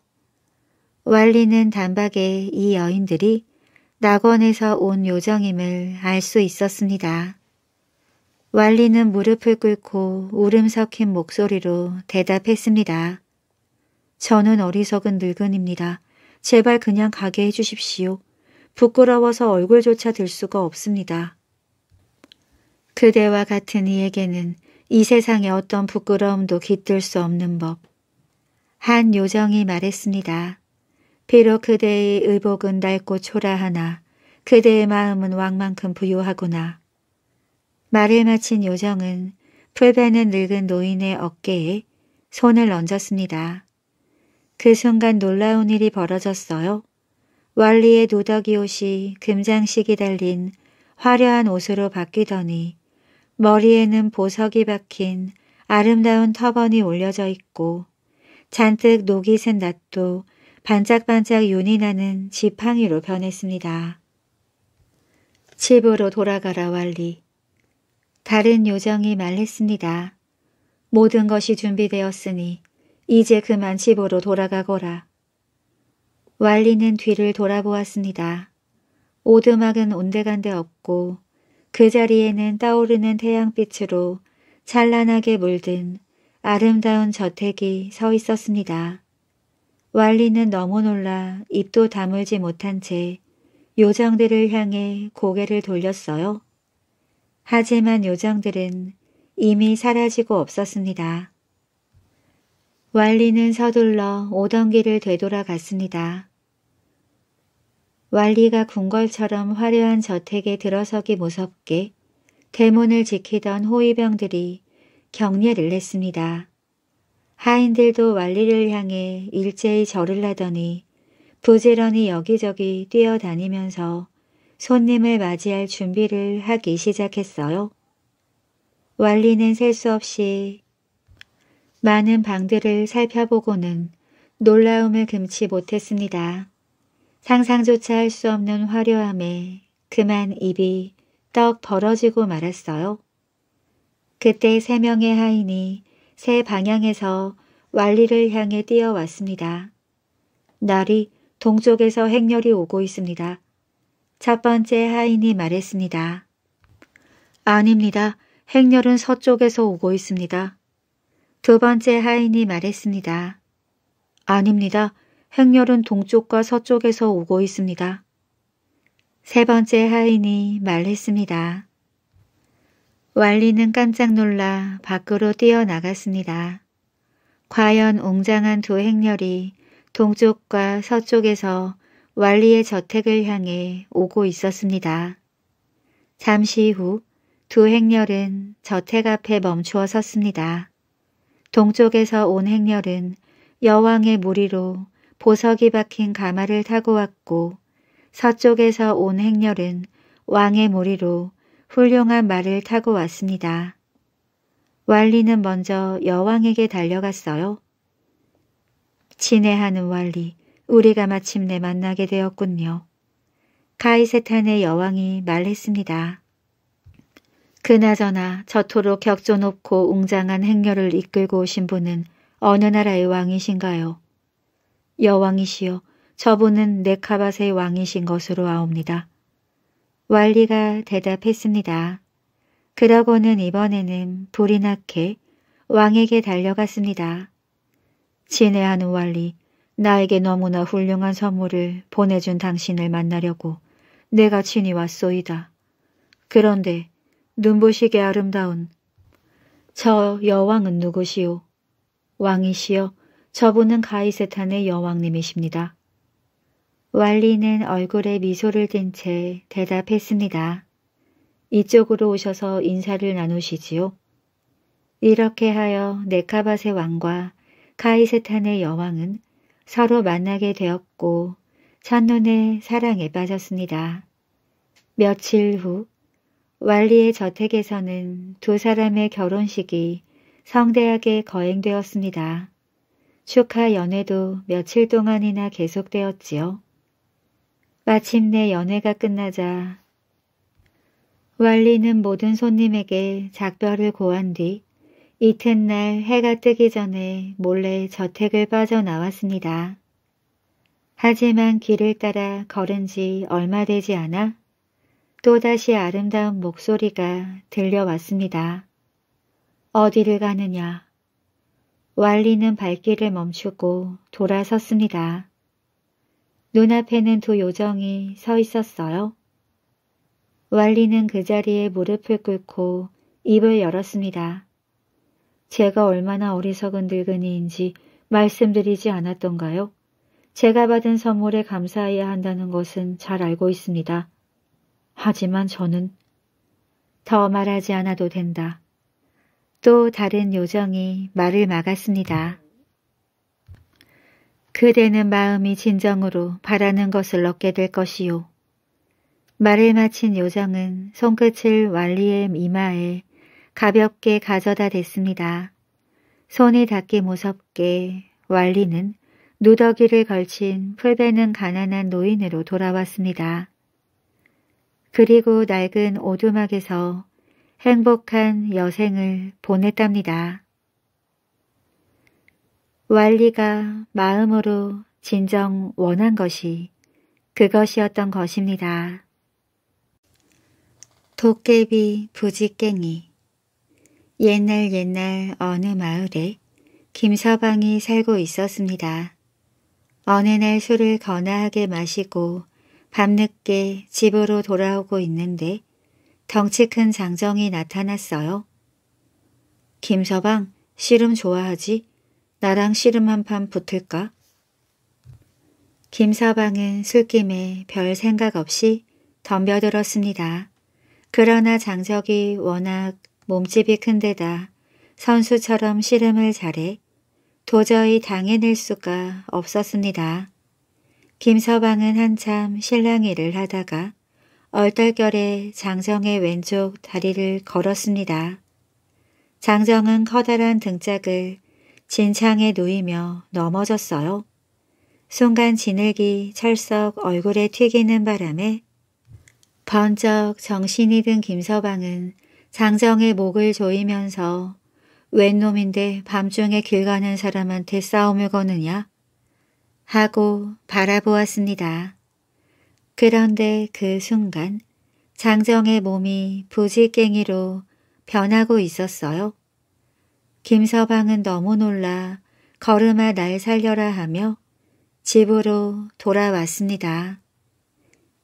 왈리는 단박에 이 여인들이 낙원에서 온 요정임을 알 수 있었습니다. 왈리는 무릎을 꿇고 울음 섞인 목소리로 대답했습니다. 저는 어리석은 늙은입니다. 제발 그냥 가게 해주십시오. 부끄러워서 얼굴조차 들 수가 없습니다. 그대와 같은 이에게는 이 세상의 어떤 부끄러움도 깃들 수 없는 법. 한 요정이 말했습니다. 비록 그대의 의복은 낡고 초라하나 그대의 마음은 왕만큼 부유하구나. 말을 마친 요정은 풀베는 늙은 노인의 어깨에 손을 얹었습니다. 그 순간 놀라운 일이 벌어졌어요. 왈리의 누더기 옷이 금장식이 달린 화려한 옷으로 바뀌더니 머리에는 보석이 박힌 아름다운 터번이 올려져 있고 잔뜩 녹이 샌 낫도 반짝반짝 윤이 나는 지팡이로 변했습니다. 집으로 돌아가라 왈리. 다른 요정이 말했습니다. 모든 것이 준비되었으니 이제 그만 집으로 돌아가거라. 왈리는 뒤를 돌아보았습니다. 오두막은 온데간데 없고 그 자리에는 떠오르는 태양빛으로 찬란하게 물든 아름다운 저택이 서 있었습니다. 왈리는 너무 놀라 입도 다물지 못한 채 요정들을 향해 고개를 돌렸어요. 하지만 요정들은 이미 사라지고 없었습니다. 왈리는 서둘러 오던 길을 되돌아갔습니다. 왈리가 궁궐처럼 화려한 저택에 들어서기 무섭게 대문을 지키던 호위병들이 격려를 했습니다. 하인들도 왈리를 향해 일제히 절을 하더니 부지런히 여기저기 뛰어다니면서 손님을 맞이할 준비를 하기 시작했어요. 왈리는 셀 수 없이 많은 방들을 살펴보고는 놀라움을 금치 못했습니다. 상상조차 할 수 없는 화려함에 그만 입이 떡 벌어지고 말았어요. 그때 세 명의 하인이 세 방향에서 왈리를 향해 뛰어왔습니다. 날이 동쪽에서 행렬이 오고 있습니다. 첫 번째 하인이 말했습니다. 아닙니다. 행렬은 서쪽에서 오고 있습니다. 두 번째 하인이 말했습니다. 아닙니다. 행렬은 동쪽과 서쪽에서 오고 있습니다. 세 번째 하인이 말했습니다. 왈리는 깜짝 놀라 밖으로 뛰어나갔습니다. 과연 웅장한 두 행렬이 동쪽과 서쪽에서 왈리의 저택을 향해 오고 있었습니다. 잠시 후 두 행렬은 저택 앞에 멈추어 섰습니다. 동쪽에서 온 행렬은 여왕의 무리로 보석이 박힌 가마를 타고 왔고 서쪽에서 온 행렬은 왕의 무리로 훌륭한 말을 타고 왔습니다. 왈리는 먼저 여왕에게 달려갔어요. 친애하는 왈리, 우리가 마침내 만나게 되었군요. 가이세탄의 여왕이 말했습니다. 그나저나 저토록 격조높고 웅장한 행렬을 이끌고 오신 분은 어느 나라의 왕이신가요? 여왕이시여 저분은 네카바세의 왕이신 것으로 아옵니다. 왈리가 대답했습니다. 그러고는 이번에는 불이 나게 왕에게 달려갔습니다. 진애하는 왈리, 나에게 너무나 훌륭한 선물을 보내준 당신을 만나려고 내가 친히 왔소이다. 그런데 눈부시게 아름다운 저 여왕은 누구시오? 왕이시여 저분은 가이세탄의 여왕님이십니다. 왈리는 얼굴에 미소를 띤 채 대답했습니다. 이쪽으로 오셔서 인사를 나누시지요. 이렇게 하여 네카바세 왕과 가이세탄의 여왕은 서로 만나게 되었고 첫눈에 사랑에 빠졌습니다. 며칠 후 왈리의 저택에서는 두 사람의 결혼식이 성대하게 거행되었습니다. 축하 연회도 며칠 동안이나 계속되었지요. 마침내 연회가 끝나자 왈리는 모든 손님에게 작별을 고한 뒤 이튿날 해가 뜨기 전에 몰래 저택을 빠져나왔습니다. 하지만 길을 따라 걸은 지 얼마 되지 않아 또다시 아름다운 목소리가 들려왔습니다. 어디를 가느냐? 왈리는 발길을 멈추고 돌아섰습니다. 눈앞에는 두 요정이 서 있었어요. 왈리는 그 자리에 무릎을 꿇고 입을 열었습니다. 제가 얼마나 어리석은 늙은이인지 말씀드리지 않았던가요? 제가 받은 선물에 감사해야 한다는 것은 잘 알고 있습니다. 하지만 저는 더 말하지 않아도 된다. 또 다른 요정이 말을 막았습니다. 그대는 마음이 진정으로 바라는 것을 얻게 될 것이요. 말을 마친 요정은 손끝을 왈리의 이마에 가볍게 가져다 댔습니다. 손이 닿기 무섭게 왈리는 누더기를 걸친 풀베는 가난한 노인으로 돌아왔습니다. 그리고 낡은 오두막에서 행복한 여생을 보냈답니다. 왈리가 마음으로 진정 원한 것이 그것이었던 것입니다. 도깨비 부지깽이 옛날 옛날 어느 마을에 김서방이 살고 있었습니다. 어느 날 술을 거나하게 마시고 밤늦게 집으로 돌아오고 있는데 덩치 큰 장정이 나타났어요. 김서방, 씨름 좋아하지? 나랑 씨름 한 판 붙을까? 김서방은 술김에 별 생각 없이 덤벼들었습니다. 그러나 장적이 워낙 몸집이 큰데다 선수처럼 씨름을 잘해 도저히 당해낼 수가 없었습니다. 김서방은 한참 실랑이를 하다가 얼떨결에 장정의 왼쪽 다리를 걸었습니다. 장정은 커다란 등짝을 진창에 놓이며 넘어졌어요. 순간 지늘기 철석 얼굴에 튀기는 바람에 번쩍 정신이 든 김서방은 장정의 목을 조이면서 웬 놈인데 밤중에 길 가는 사람한테 싸움을 거느냐? 하고 바라보았습니다. 그런데 그 순간 장정의 몸이 부지깽이로 변하고 있었어요. 김서방은 너무 놀라 걸음아 날 살려라 하며 집으로 돌아왔습니다.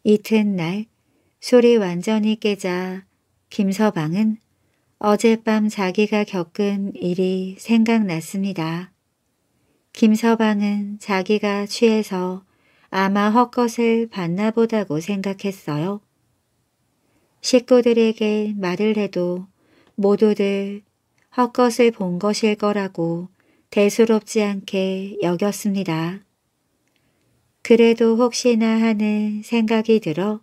이튿날 술이 완전히 깨자 김서방은 어젯밤 자기가 겪은 일이 생각났습니다. 김서방은 자기가 취해서 아마 헛것을 봤나 보다고 생각했어요. 식구들에게 말을 해도 모두들 헛것을 본 것일 거라고 대수롭지 않게 여겼습니다. 그래도 혹시나 하는 생각이 들어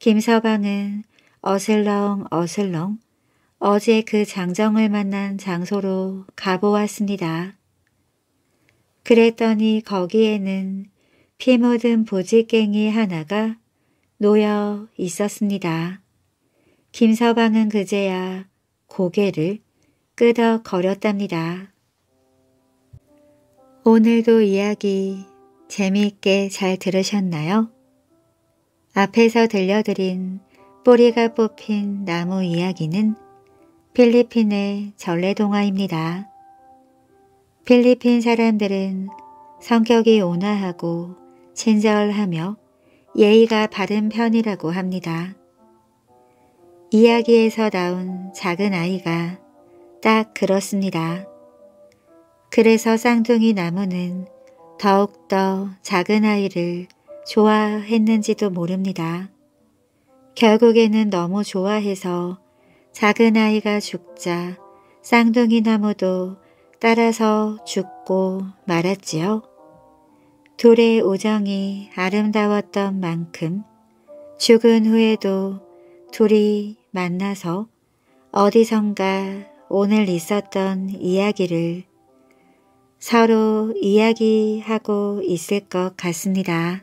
김서방은 어슬렁 어슬렁 어제 그 장정을 만난 장소로 가보았습니다. 그랬더니 거기에는 피 묻은 보직갱이 하나가 놓여 있었습니다. 김서방은 그제야 고개를 끄덕거렸답니다. 오늘도 이야기 재미있게 잘 들으셨나요? 앞에서 들려드린 뿌리가 뽑힌 나무 이야기는 필리핀의 전래동화입니다. 필리핀 사람들은 성격이 온화하고 친절하며 예의가 바른 편이라고 합니다. 이야기에서 나온 작은 아이가 딱 그렇습니다. 그래서 쌍둥이 나무는 더욱더 작은 아이를 좋아했는지도 모릅니다. 결국에는 너무 좋아해서 작은 아이가 죽자 쌍둥이 나무도 따라서 죽고 말았지요. 둘의 우정이 아름다웠던 만큼 죽은 후에도 둘이 만나서 어디선가 오늘 있었던 이야기를 서로 이야기하고 있을 것 같습니다.